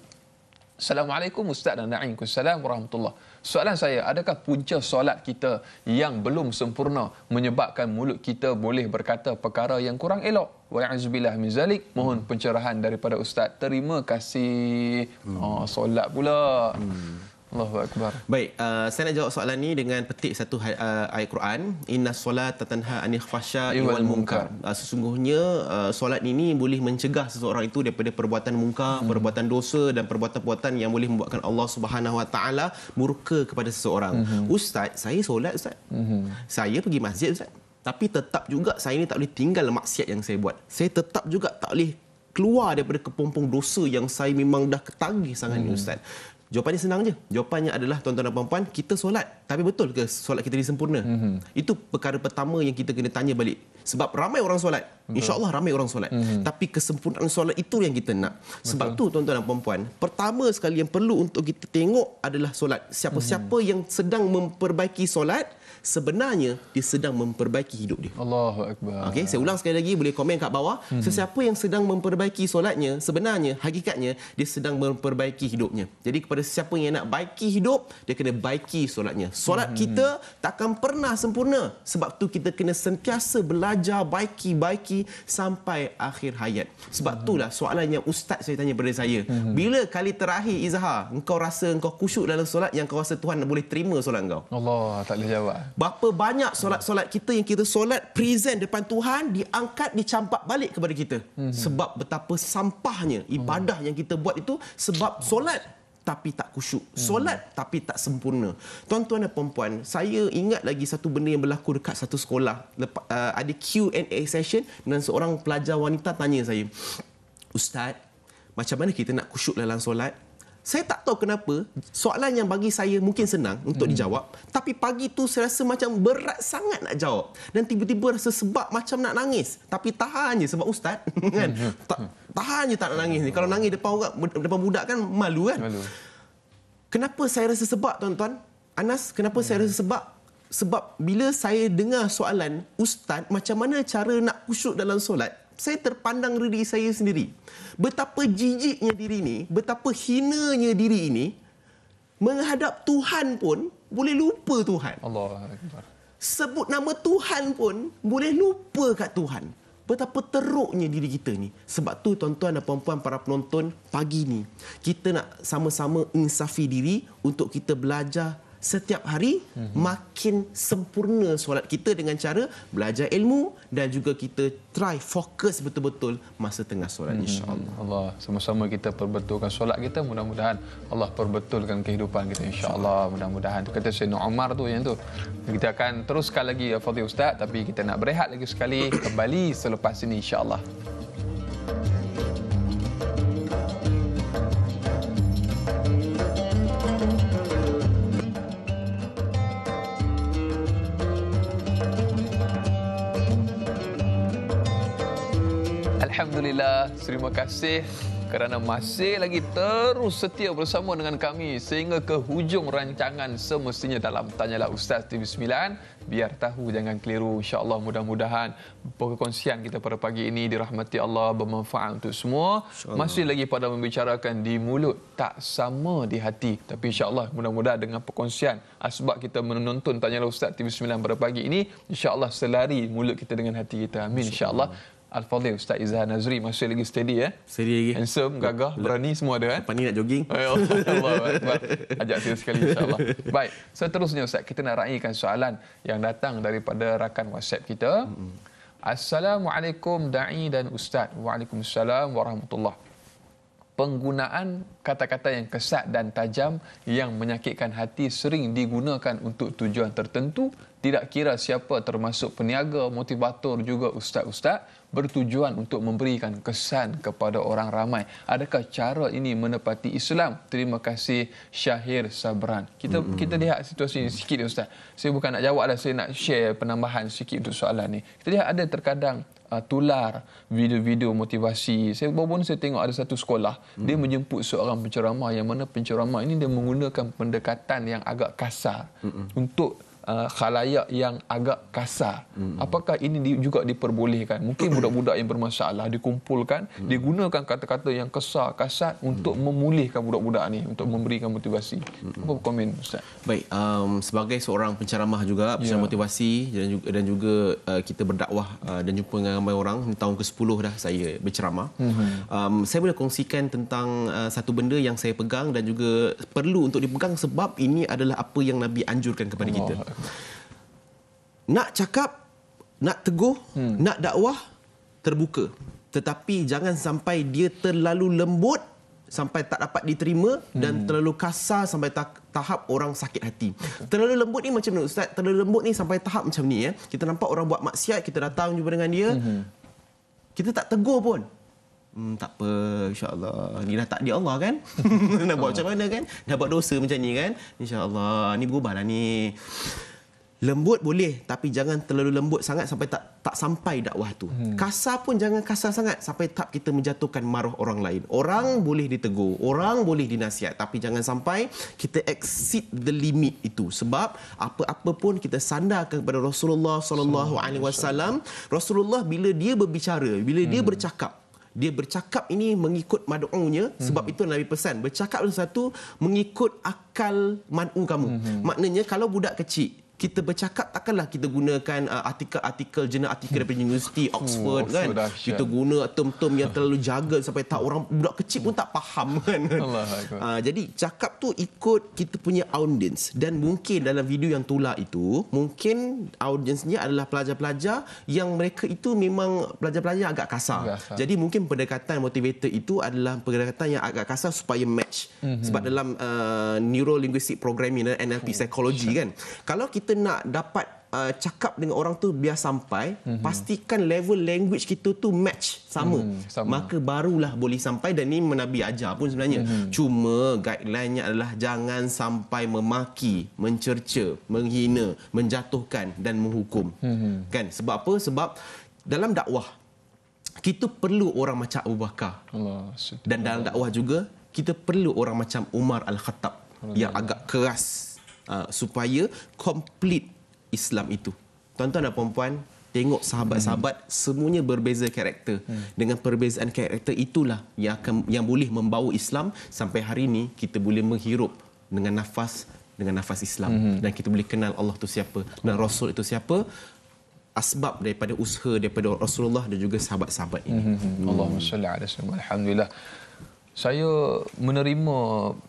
Assalamualaikum ustaz dan Waalaikumsalam warahmatullahi. Soalan saya, adakah punca solat kita yang belum sempurna menyebabkan mulut kita boleh berkata perkara yang kurang elok? Wa azbillah min zalik. Mohon pencerahan daripada ustaz. Terima kasih. Oh, solat pula. Hmm. Allahu Akbar. Baik, uh, saya nak jawab soalan ni dengan petik satu uh, ayat Quran. Inna solat tatanha anil khfasha iwal mungkar. Uh, sesungguhnya, uh, solat ini boleh mencegah seseorang itu daripada perbuatan munkar, hmm. perbuatan dosa dan perbuatan-perbuatan yang boleh membuatkan Allah Subhanahu Wa Taala murka kepada seseorang. Hmm. Ustaz, saya solat Ustaz. Hmm. Saya pergi masjid Ustaz. Tapi tetap juga saya ini tak boleh tinggal maksiat yang saya buat. Saya tetap juga tak boleh keluar daripada kepompong dosa yang saya memang dah ketagih sangat hmm. ni Ustaz. Jawapannya senang je. Jawapannya adalah tuan-tuan dan puan-puan, kita solat. Tapi betul ke solat kita ni sempurna? Mm-hmm. Itu perkara pertama yang kita kena tanya balik. Sebab ramai orang solat. InsyaAllah ramai orang solat. Mm-hmm. Tapi kesempurnaan solat itu yang kita nak. Sebab betul. tu tuan-tuan dan puan-puan, pertama sekali yang perlu untuk kita tengok adalah solat. Siapa-siapa mm-hmm. yang sedang memperbaiki solat, sebenarnya dia sedang memperbaiki hidup dia. Allahu akbar. Okey, saya ulang sekali lagi boleh komen kat bawah. Hmm. Sesiapa yang sedang memperbaiki solatnya, sebenarnya hakikatnya dia sedang memperbaiki hidupnya. Jadi kepada sesiapa yang nak baiki hidup, dia kena baiki solatnya. Solat hmm. kita takkan pernah sempurna sebab tu kita kena sentiasa belajar baiki-baiki sampai akhir hayat. Sebab hmm. itulah soalan yang ustaz saya tanya kepada saya. Hmm. Bila kali terakhir Izhar, engkau rasa engkau kusyuk dalam solat yang kau rasa Tuhan boleh terima solat engkau? Allah tak boleh jawab. Berapa banyak solat-solat kita yang kita solat present depan Tuhan diangkat dicampak balik kepada kita hmm. sebab betapa sampahnya mhm. ibadah hmm. yang kita buat itu sebab solat tapi tak khusyuk. Mhm. Solat tapi tak sempurna. Tuan-tuan dan puan-puan, saya ingat lagi satu benda yang berlaku dekat satu sekolah. Lepas, uh, ada Q&A session dan seorang pelajar wanita tanya saya, "Ustaz, macam mana kita nak khusyuk dalam solat?" saya tak tahu kenapa soalan yang bagi saya mungkin senang untuk hmm. dijawab tapi pagi tu saya rasa macam berat sangat nak jawab dan tiba-tiba rasa sebab macam nak nangis tapi tahan je sebab ustaz hmm, kan hmm, hmm. tahan je tak nak nangis ni kalau nangis depan orang depan budak kan malu kan malu. kenapa saya rasa sebab tuan-tuan Anas kenapa hmm. saya rasa sebab sebab bila saya dengar soalan ustaz macam mana cara nak khusyuk dalam solat saya terpandang diri saya sendiri. Betapa jijiknya diri ini, betapa hinanya diri ini, menghadap Tuhan pun boleh lupa Tuhan. Allah. Sebut nama Tuhan pun boleh lupa kat Tuhan. Betapa teruknya diri kita ni. Sebab tu tuan-tuan dan puan-puan para penonton pagi ni. Kita nak sama-sama insafi diri untuk kita belajar setiap hari mm-hmm. makin sempurna solat kita dengan cara belajar ilmu dan juga kita try fokus betul-betul masa tengah solat mm-hmm. insyaallah. Allah sama-sama kita perbetulkan solat kita mudah-mudahan Allah perbetulkan kehidupan kita insyaallah mudah-mudahan. Itu kata Sayyidina Umar tu yang tu. Kita akan teruskan lagi ya Fadhil Ustaz tapi kita nak berehat lagi sekali kembali selepas ini insyaallah. mm Alhamdulillah, terima kasih kerana masih lagi terus setia bersama dengan kami sehingga ke hujung rancangan semestinya dalam Tanyalah Ustaz TV9 biar tahu jangan keliru insyaallah mudah-mudahan perkongsian kita pada pagi ini dirahmati Allah bermanfaat untuk semua masih lagi pada membicarakan di mulut tak sama di hati tapi insyaallah mudah-mudahan dengan perkongsian sebab kita menonton tanyalah ustaz TV9 pada pagi ini insyaallah selari mulut kita dengan hati kita amin insyaallah, InsyaAllah. Al-Fadhil Ustaz Izzah Nazri masih lagi steady ya. Eh? Steady lagi. Handsome, gagah, berani semua ada. Eh? Pani nak jogging. Oh, ya Allah. Allah. Ajak saya sekali insyaAllah. Baik. Seterusnya Ustaz, kita nak raikan soalan yang datang daripada rakan WhatsApp kita. Assalamualaikum da'i dan Ustaz. Waalaikumsalam warahmatullahi penggunaan kata-kata yang kesat dan tajam yang menyakitkan hati sering digunakan untuk tujuan tertentu tidak kira siapa termasuk peniaga motivator juga ustaz-ustaz bertujuan untuk memberikan kesan kepada orang ramai. Adakah cara ini menepati Islam? Terima kasih Syahir Sabran. Kita hmm. kita lihat situasi ini sikit ya ustaz. Saya bukan nak jawab, jawablah saya nak share penambahan sikit untuk soalan ni. Kita lihat ada terkadang uh, tular video-video motivasi. Saya baru pun saya tengok ada satu sekolah hmm. dia menjemput seorang penceramah yang mana penceramah ini dia menggunakan pendekatan yang agak kasar hmm. untuk uh, khalayak yang agak kasar. Hmm. Apakah ini di, juga diperbolehkan? Mungkin budak-budak yang bermasalah dikumpulkan, hmm. digunakan kata-kata yang kasar, kasar untuk hmm. memulihkan budak-budak ini, untuk memberikan motivasi. Hmm. Apa komen Ustaz? Baik, um, sebagai seorang penceramah juga, ya. penceramah yeah. motivasi dan juga, dan juga uh, kita berdakwah uh, dan jumpa dengan ramai orang. Tahun ke-10 dah saya berceramah. Hmm. Um, saya boleh kongsikan tentang uh, satu benda yang saya pegang dan juga perlu untuk dipegang sebab ini adalah apa yang Nabi anjurkan kepada Allah kita. Nak cakap, nak teguh, hmm. nak dakwah, terbuka. Tetapi jangan sampai dia terlalu lembut sampai tak dapat diterima hmm. dan terlalu kasar sampai tak tahap orang sakit hati. Terlalu lembut ni macam ni ustaz, terlalu lembut ni sampai tahap macam ni ya. Kita nampak orang buat maksiat, kita datang jumpa dengan dia. Hmm. Kita tak tegur pun. Hmm, tak apa insyaallah ni dah takdir Allah kan nak buat macam mana kan dah buat dosa macam ni kan insyaallah ni berubahlah ni lembut boleh tapi jangan terlalu lembut sangat sampai tak tak sampai dakwah tu hmm. kasar pun jangan kasar sangat sampai tak kita menjatuhkan maruah orang lain orang hmm. boleh ditegur orang boleh dinasihat tapi jangan sampai kita exceed the limit itu sebab apa-apa pun kita sandarkan kepada Rasulullah SAW. Rasulullah bila dia berbicara bila dia hmm. bercakap dia bercakap ini mengikut mad'unya hmm. sebab itu Nabi pesan bercakap satu mengikut akal mad'u kamu hmm. maknanya kalau budak kecil kita bercakap takkanlah kita gunakan uh, artikel-artikel jurnal artikel daripada hmm. universiti oh, Oxford kan Oxford kita guna term-term yang terlalu jaga sampai tak orang budak kecil pun tak faham kan uh, jadi cakap tu ikut kita punya audience dan mungkin dalam video yang tula itu mungkin audiensnya adalah pelajar-pelajar yang mereka itu memang pelajar-pelajar agak kasar Biasa. jadi mungkin pendekatan motivator itu adalah pendekatan yang agak kasar supaya match mm-hmm. sebab dalam uh, neuro linguistic programming NLP oh, psychology kan kalau kita kita nak dapat uh, cakap dengan orang tu biar sampai, mm-hmm. pastikan level language kita tu match sama. Mm, sama. Maka barulah boleh sampai dan ini menabi ajar pun sebenarnya. Mm-hmm. Cuma guideline-nya adalah jangan sampai memaki, mencerca, menghina, menjatuhkan dan menghukum. Mm-hmm. Kan? Sebab apa? Sebab dalam dakwah kita perlu orang macam Abu Bakar. Allah, dan dalam dakwah juga kita perlu orang macam Umar Al-Khattab yang agak keras uh, supaya complete Islam itu. Tuan-tuan dan puan-puan, tengok sahabat-sahabat hmm. semuanya berbeza karakter. Hmm. Dengan perbezaan karakter itulah yang akan yang boleh membawa Islam sampai hari ini kita boleh menghirup dengan nafas dengan nafas Islam hmm. dan kita boleh kenal Allah itu siapa dan Rasul itu siapa asbab daripada usaha daripada Rasulullah dan juga sahabat-sahabat ini. Hmm. Hmm. Allahumma salli ala sayyidina Alhamdulillah saya menerima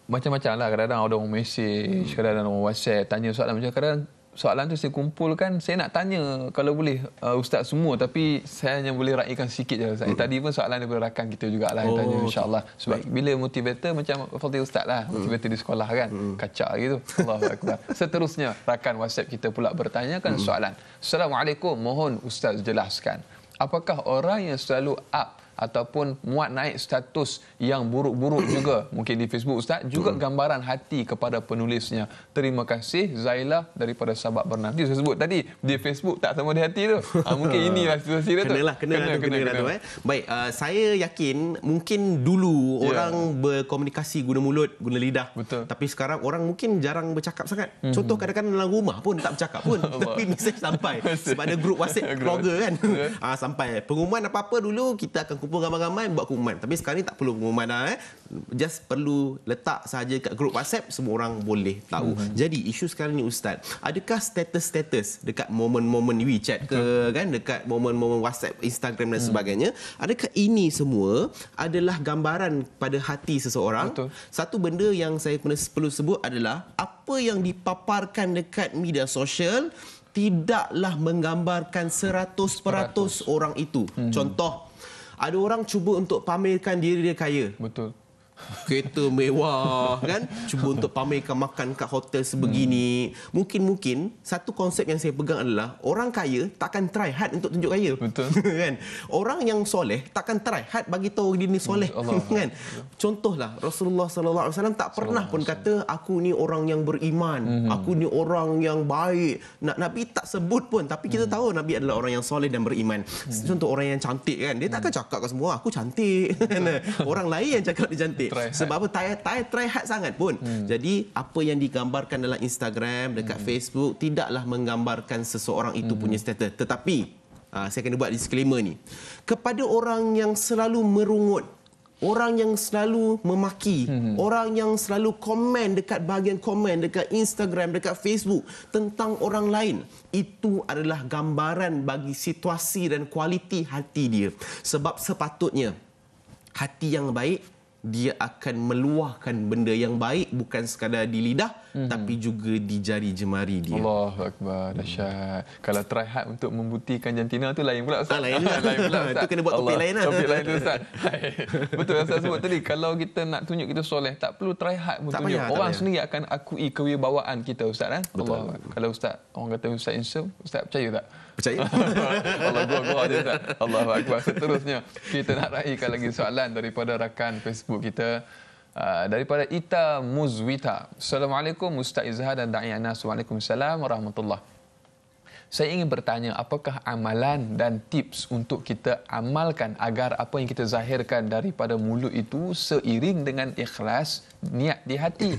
macam-macam lah. Kadang-kadang ada orang mesej, kadang-kadang orang whatsapp, tanya soalan macam kadang kadang soalan tu saya kumpulkan, saya nak tanya kalau boleh uh, ustaz semua tapi saya hanya boleh raikan sikit je Hmm. Tadi pun soalan daripada rakan kita juga lah yang oh, tanya insyaAllah. Sebab baik. bila motivator macam Fati Ustaz lah, hmm. motivator di sekolah kan, hmm. kacak gitu. Allah Akbar. Seterusnya, rakan WhatsApp kita pula bertanyakan hmm. soalan. Assalamualaikum, mohon Ustaz jelaskan. Apakah orang yang selalu up ataupun muat naik status yang buruk-buruk juga mungkin di Facebook Ustaz juga gambaran hati kepada penulisnya terima kasih Zaila daripada sahabat Bernam dia sebut tadi di Facebook tak sama di hati tu ha, mungkin inilah situasi dia tu kenalah kena kena, kena, kena, kena, kena, kena, kena. eh. baik uh, saya yakin mungkin dulu yeah. orang berkomunikasi guna mulut guna lidah Betul. tapi sekarang orang mungkin jarang bercakap sangat mm-hmm. contoh kadang-kadang dalam rumah pun tak bercakap pun tapi mesej sampai sebab ada grup WhatsApp keluarga kan uh, sampai pengumuman apa-apa dulu kita akan jumpa ramai-ramai buat pengumuman. Tapi sekarang ni tak perlu pengumuman dah eh. Just perlu letak saja kat grup WhatsApp semua orang boleh tahu. Mm-hmm. Jadi isu sekarang ni ustaz, adakah status-status dekat momen-momen WeChat ke okay. kan dekat momen-momen WhatsApp, Instagram dan mm. sebagainya, adakah ini semua adalah gambaran pada hati seseorang? Betul. Satu benda yang saya pernah perlu sebut adalah apa yang dipaparkan dekat media sosial tidaklah menggambarkan 100%, 100. orang itu. Hmm. Contoh, ada orang cuba untuk pamerkan diri dia kaya. Betul kereta mewah kan cuba untuk pamerkan makan kat hotel sebegini hmm. mungkin-mungkin satu konsep yang saya pegang adalah orang kaya takkan try hard untuk tunjuk kaya betul kan orang yang soleh takkan try hard bagi tahu dia ni soleh hmm, Allah. kan contohlah Rasulullah sallallahu alaihi wasallam tak pernah pun kata aku ni orang yang beriman hmm. aku ni orang yang baik nabi tak sebut pun tapi kita hmm. tahu nabi adalah orang yang soleh dan beriman hmm. contoh orang yang cantik kan dia takkan hmm. cakap kat semua aku cantik kan? orang lain yang cakap dia cantik try sebab hard. apa tak try hard sangat pun hmm. jadi apa yang digambarkan dalam Instagram dekat hmm. Facebook tidaklah menggambarkan seseorang itu hmm. punya status tetapi uh, saya kena buat disclaimer ni kepada orang yang selalu merungut orang yang selalu memaki hmm. orang yang selalu komen dekat bahagian komen dekat Instagram dekat Facebook tentang orang lain itu adalah gambaran bagi situasi dan kualiti hati dia sebab sepatutnya hati yang baik dia akan meluahkan benda yang baik bukan sekadar di lidah mm-hmm. tapi juga di jari jemari dia. Allahu akbar dahsyat. Mm. Kalau try hard untuk membuktikan jantina tu lain pula Ustaz. Ah, lain, lah. lain pula Ustaz. kena buat topik lain lah. Topik lain tu Ustaz. Betul yang Ustaz sebut tadi kalau kita nak tunjuk kita soleh tak perlu try hard pun tunjuk. Payah, orang sendiri akan akui kewibawaan kita Ustaz kan. Eh. Allah. Kalau Ustaz orang kata Ustaz insya Ustaz percaya tak? percaya. Allah gua gua dia tak. Allah akbar. Seterusnya kita nak raikan lagi soalan daripada rakan Facebook kita uh, daripada Ita Muzwita. Assalamualaikum Ustaz Izhar dan Da'i Anas. Waalaikumsalam warahmatullahi saya ingin bertanya apakah amalan dan tips untuk kita amalkan agar apa yang kita zahirkan daripada mulut itu seiring dengan ikhlas niat di hati.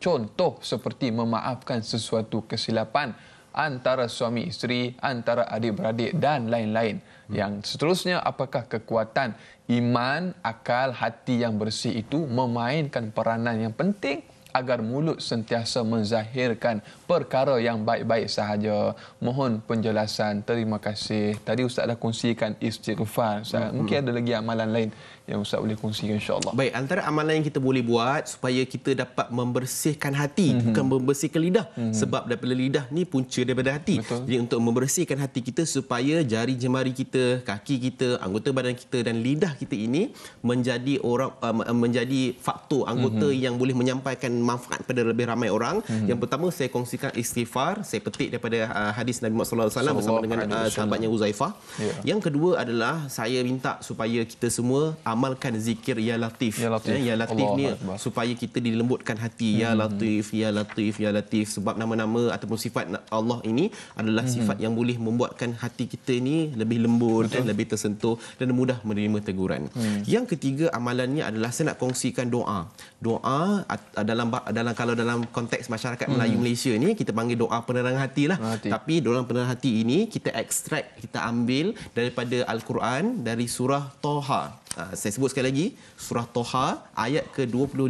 Contoh seperti memaafkan sesuatu kesilapan antara suami isteri, antara adik-beradik dan lain-lain. Hmm. Yang seterusnya, apakah kekuatan iman, akal, hati yang bersih itu memainkan peranan yang penting agar mulut sentiasa menzahirkan perkara yang baik-baik sahaja. Mohon penjelasan. Terima kasih. Tadi Ustaz dah kongsikan istighfar. Ustaz. Hmm. Mungkin ada lagi amalan lain yang ustaz boleh kongsikan insyaallah. Baik, antara amalan yang kita boleh buat supaya kita dapat membersihkan hati mm-hmm. bukan membersihkan lidah mm-hmm. sebab daripada lidah ni punca daripada hati. Betul. Jadi untuk membersihkan hati kita supaya jari jemari kita, kaki kita, anggota badan kita dan lidah kita ini menjadi orang uh, menjadi faktor anggota mm-hmm. yang boleh menyampaikan manfaat kepada lebih ramai orang. Mm-hmm. Yang pertama saya kongsikan istighfar, saya petik daripada uh, hadis Nabi Muhammad sallallahu alaihi wasallam bersama dengan uh, sahabatnya Uzaifah. Yeah. Yang kedua adalah saya minta supaya kita semua amal amalkan zikir ya latif ya latif, ya, ya latif ni supaya kita dilembutkan hati ya hmm. latif ya latif ya latif sebab nama-nama ataupun sifat Allah ini adalah hmm. sifat yang boleh membuatkan hati kita ni lebih lembut dan lebih tersentuh dan mudah menerima teguran. Hmm. Yang ketiga amalannya adalah saya nak kongsikan doa. Doa dalam dalam kalau dalam konteks masyarakat hmm. Melayu Malaysia ni kita panggil doa penerang hati lah. Hati. Tapi doa penerang hati ini kita extract, kita ambil daripada Al-Quran dari surah Toha Ah, saya sebut sekali lagi surah Toha ayat ke-25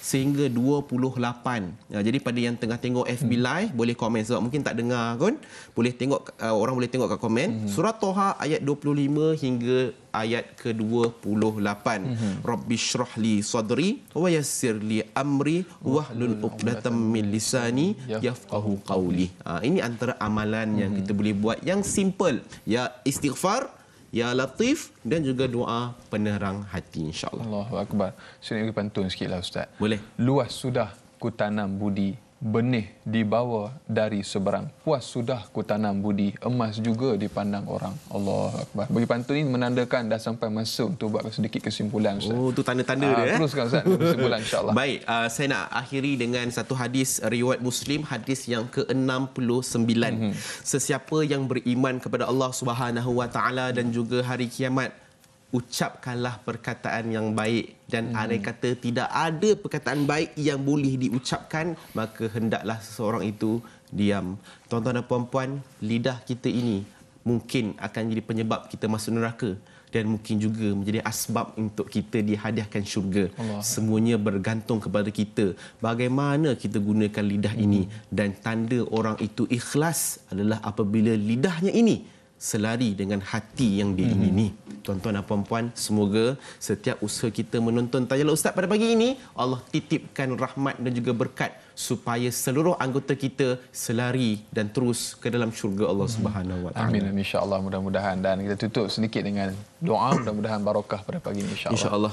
sehingga 28. Ah, jadi pada yang tengah tengok FB hmm. live hmm. boleh komen sebab mungkin tak dengar kan. Boleh tengok ah, orang boleh tengok kat komen hmm. surah Toha ayat 25 hingga ayat ke-28. Hmm. Rabbi syrah li sadri wa yassir li amri wahlul oh, 'uqdatam min lisani yafqahu qawli. ini antara amalan hmm. yang kita boleh buat yang simple ya istighfar Ya Latif dan juga doa penerang hati insyaAllah. Allahu Akbar. Saya nak pergi pantun sikitlah Ustaz. Boleh. Luas sudah ku tanam budi benih dibawa dari seberang. Puas sudah ku tanam budi, emas juga dipandang orang. Allah Akbar. Bagi pantun ini menandakan dah sampai masa untuk buat sedikit kesimpulan. Ustaz. Oh, tu tanda-tanda ah, dia. Eh? Teruskan Ustaz, kesimpulan insyaAllah. Baik, uh, saya nak akhiri dengan satu hadis riwayat Muslim, hadis yang ke-69. Mm-hmm. Sesiapa yang beriman kepada Allah Subhanahu Wa Taala dan juga hari kiamat, ucapkanlah perkataan yang baik dan hmm. andai kata tidak ada perkataan baik yang boleh diucapkan maka hendaklah seseorang itu diam. Tuan-tuan dan puan-puan, lidah kita ini mungkin akan jadi penyebab kita masuk neraka dan mungkin juga menjadi asbab untuk kita dihadiahkan syurga. Allah. Semuanya bergantung kepada kita bagaimana kita gunakan lidah hmm. ini dan tanda orang itu ikhlas adalah apabila lidahnya ini selari dengan hati yang dia ingini. Mm-hmm. Tuan-tuan dan puan-puan, semoga setiap usaha kita menonton Tajalah Ustaz pada pagi ini, Allah titipkan rahmat dan juga berkat supaya seluruh anggota kita selari dan terus ke dalam syurga Allah hmm. Subhanahu wa taala. Amin amin insya-Allah mudah-mudahan dan kita tutup sedikit dengan doa mudah-mudahan barokah pada pagi ini insya-Allah. Insya-Allah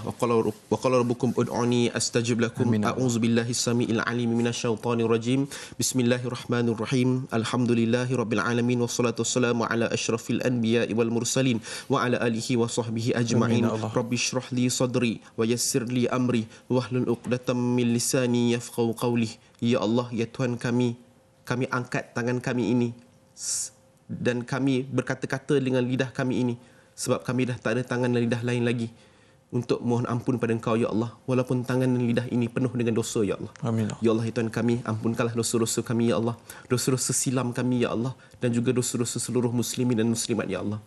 wa qala rabbukum ud'uni astajib lakum ya a'udzu billahi samiil alim minasyaitonir rajim. Bismillahirrahmanirrahim. Alhamdulillahi rabbil alamin wassalatu wassalamu ala asyrafil anbiya wal mursalin wa ala alihi wa sahbihi ajma'in. Ya Rabbishrah li sadri wa yassir li amri wahlul 'uqdatam min lisani yafqahu qawli. Ya Allah, Ya Tuhan kami, kami angkat tangan kami ini dan kami berkata-kata dengan lidah kami ini sebab kami dah tak ada tangan dan lidah lain lagi untuk mohon ampun pada engkau ya Allah walaupun tangan dan lidah ini penuh dengan dosa ya Allah amin ya Allah ya Tuhan kami ampunkanlah dosa-dosa kami ya Allah dosa-dosa silam kami ya Allah dan juga dosa-dosa seluruh muslimin dan muslimat ya Allah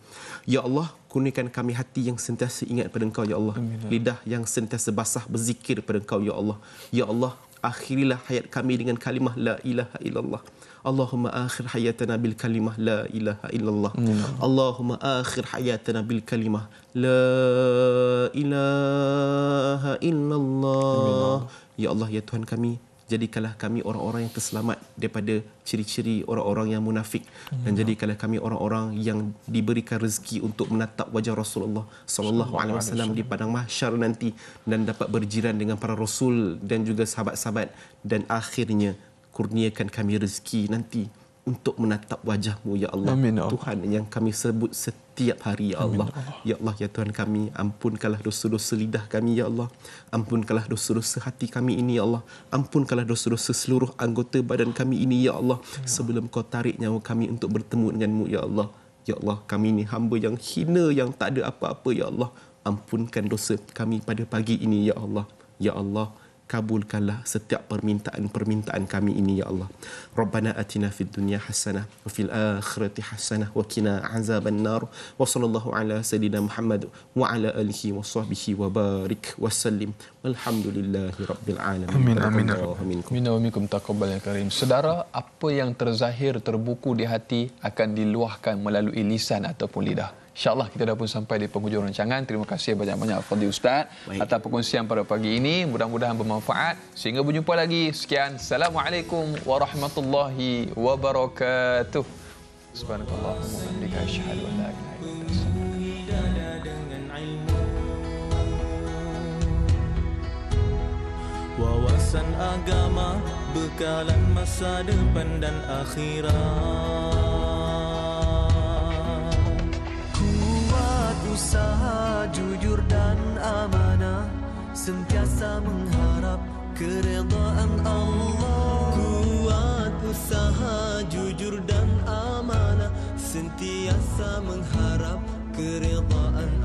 ya Allah kurnikan kami hati yang sentiasa ingat pada engkau ya Allah amin ya lidah yang sentiasa basah berzikir pada engkau ya Allah ya Allah akhirilah hayat kami dengan kalimah la ilaha illallah. Allahumma akhir hayatana bil kalimah la ilaha illallah. Mm. Allahumma akhir hayatana bil kalimah la ilaha illallah. Mm. Ya Allah ya Tuhan kami, jadikanlah kami orang-orang yang terselamat daripada ciri-ciri orang-orang yang munafik dan hmm. jadikanlah kami orang-orang yang diberikan rezeki untuk menatap wajah Rasulullah sallallahu alaihi wasallam di padang mahsyar nanti dan dapat berjiran dengan para rasul dan juga sahabat-sahabat dan akhirnya kurniakan kami rezeki nanti untuk menatap wajahmu ya Allah ya Tuhan yang kami sebut setiap setiap hari ya Allah. Allah. Ya Allah ya Tuhan kami, ampunkanlah dosa-dosa lidah kami ya Allah. Ampunkanlah dosa-dosa hati kami ini ya Allah. Ampunkanlah dosa-dosa seluruh anggota badan kami ini ya Allah. Ya. Sebelum kau tarik nyawa kami untuk bertemu denganmu ya Allah. Ya Allah, kami ini hamba yang hina yang tak ada apa-apa ya Allah. Ampunkan dosa kami pada pagi ini Ya Allah. Ya Allah kabulkanlah setiap permintaan-permintaan kami ini ya Allah. Rabbana atina fid dunya hasanah wa fil akhirati hasanah wa qina azabannar. Wa sallallahu ala sayidina Muhammad wa ala alihi wa wa barik wa sallim. rabbil alamin. Amin amin. Amin wa minkum taqabbal ya karim. Saudara, apa yang terzahir terbuku di hati akan diluahkan melalui lisan ataupun lidah. InsyaAllah kita dah pun sampai di penghujung rancangan. Terima kasih banyak-banyak Fadli Ustaz Baik. atas perkongsian pada pagi ini. Mudah-mudahan bermanfaat. Sehingga berjumpa lagi. Sekian. Assalamualaikum warahmatullahi wabarakatuh. Subhanakallahumma wabihamdika asyhadu Wawasan agama, bekalan masa depan dan akhirat. Usaha jujur dan amanah Sentiasa mengharap keredaan Allah Kuat usaha jujur dan amanah Sentiasa mengharap keredaan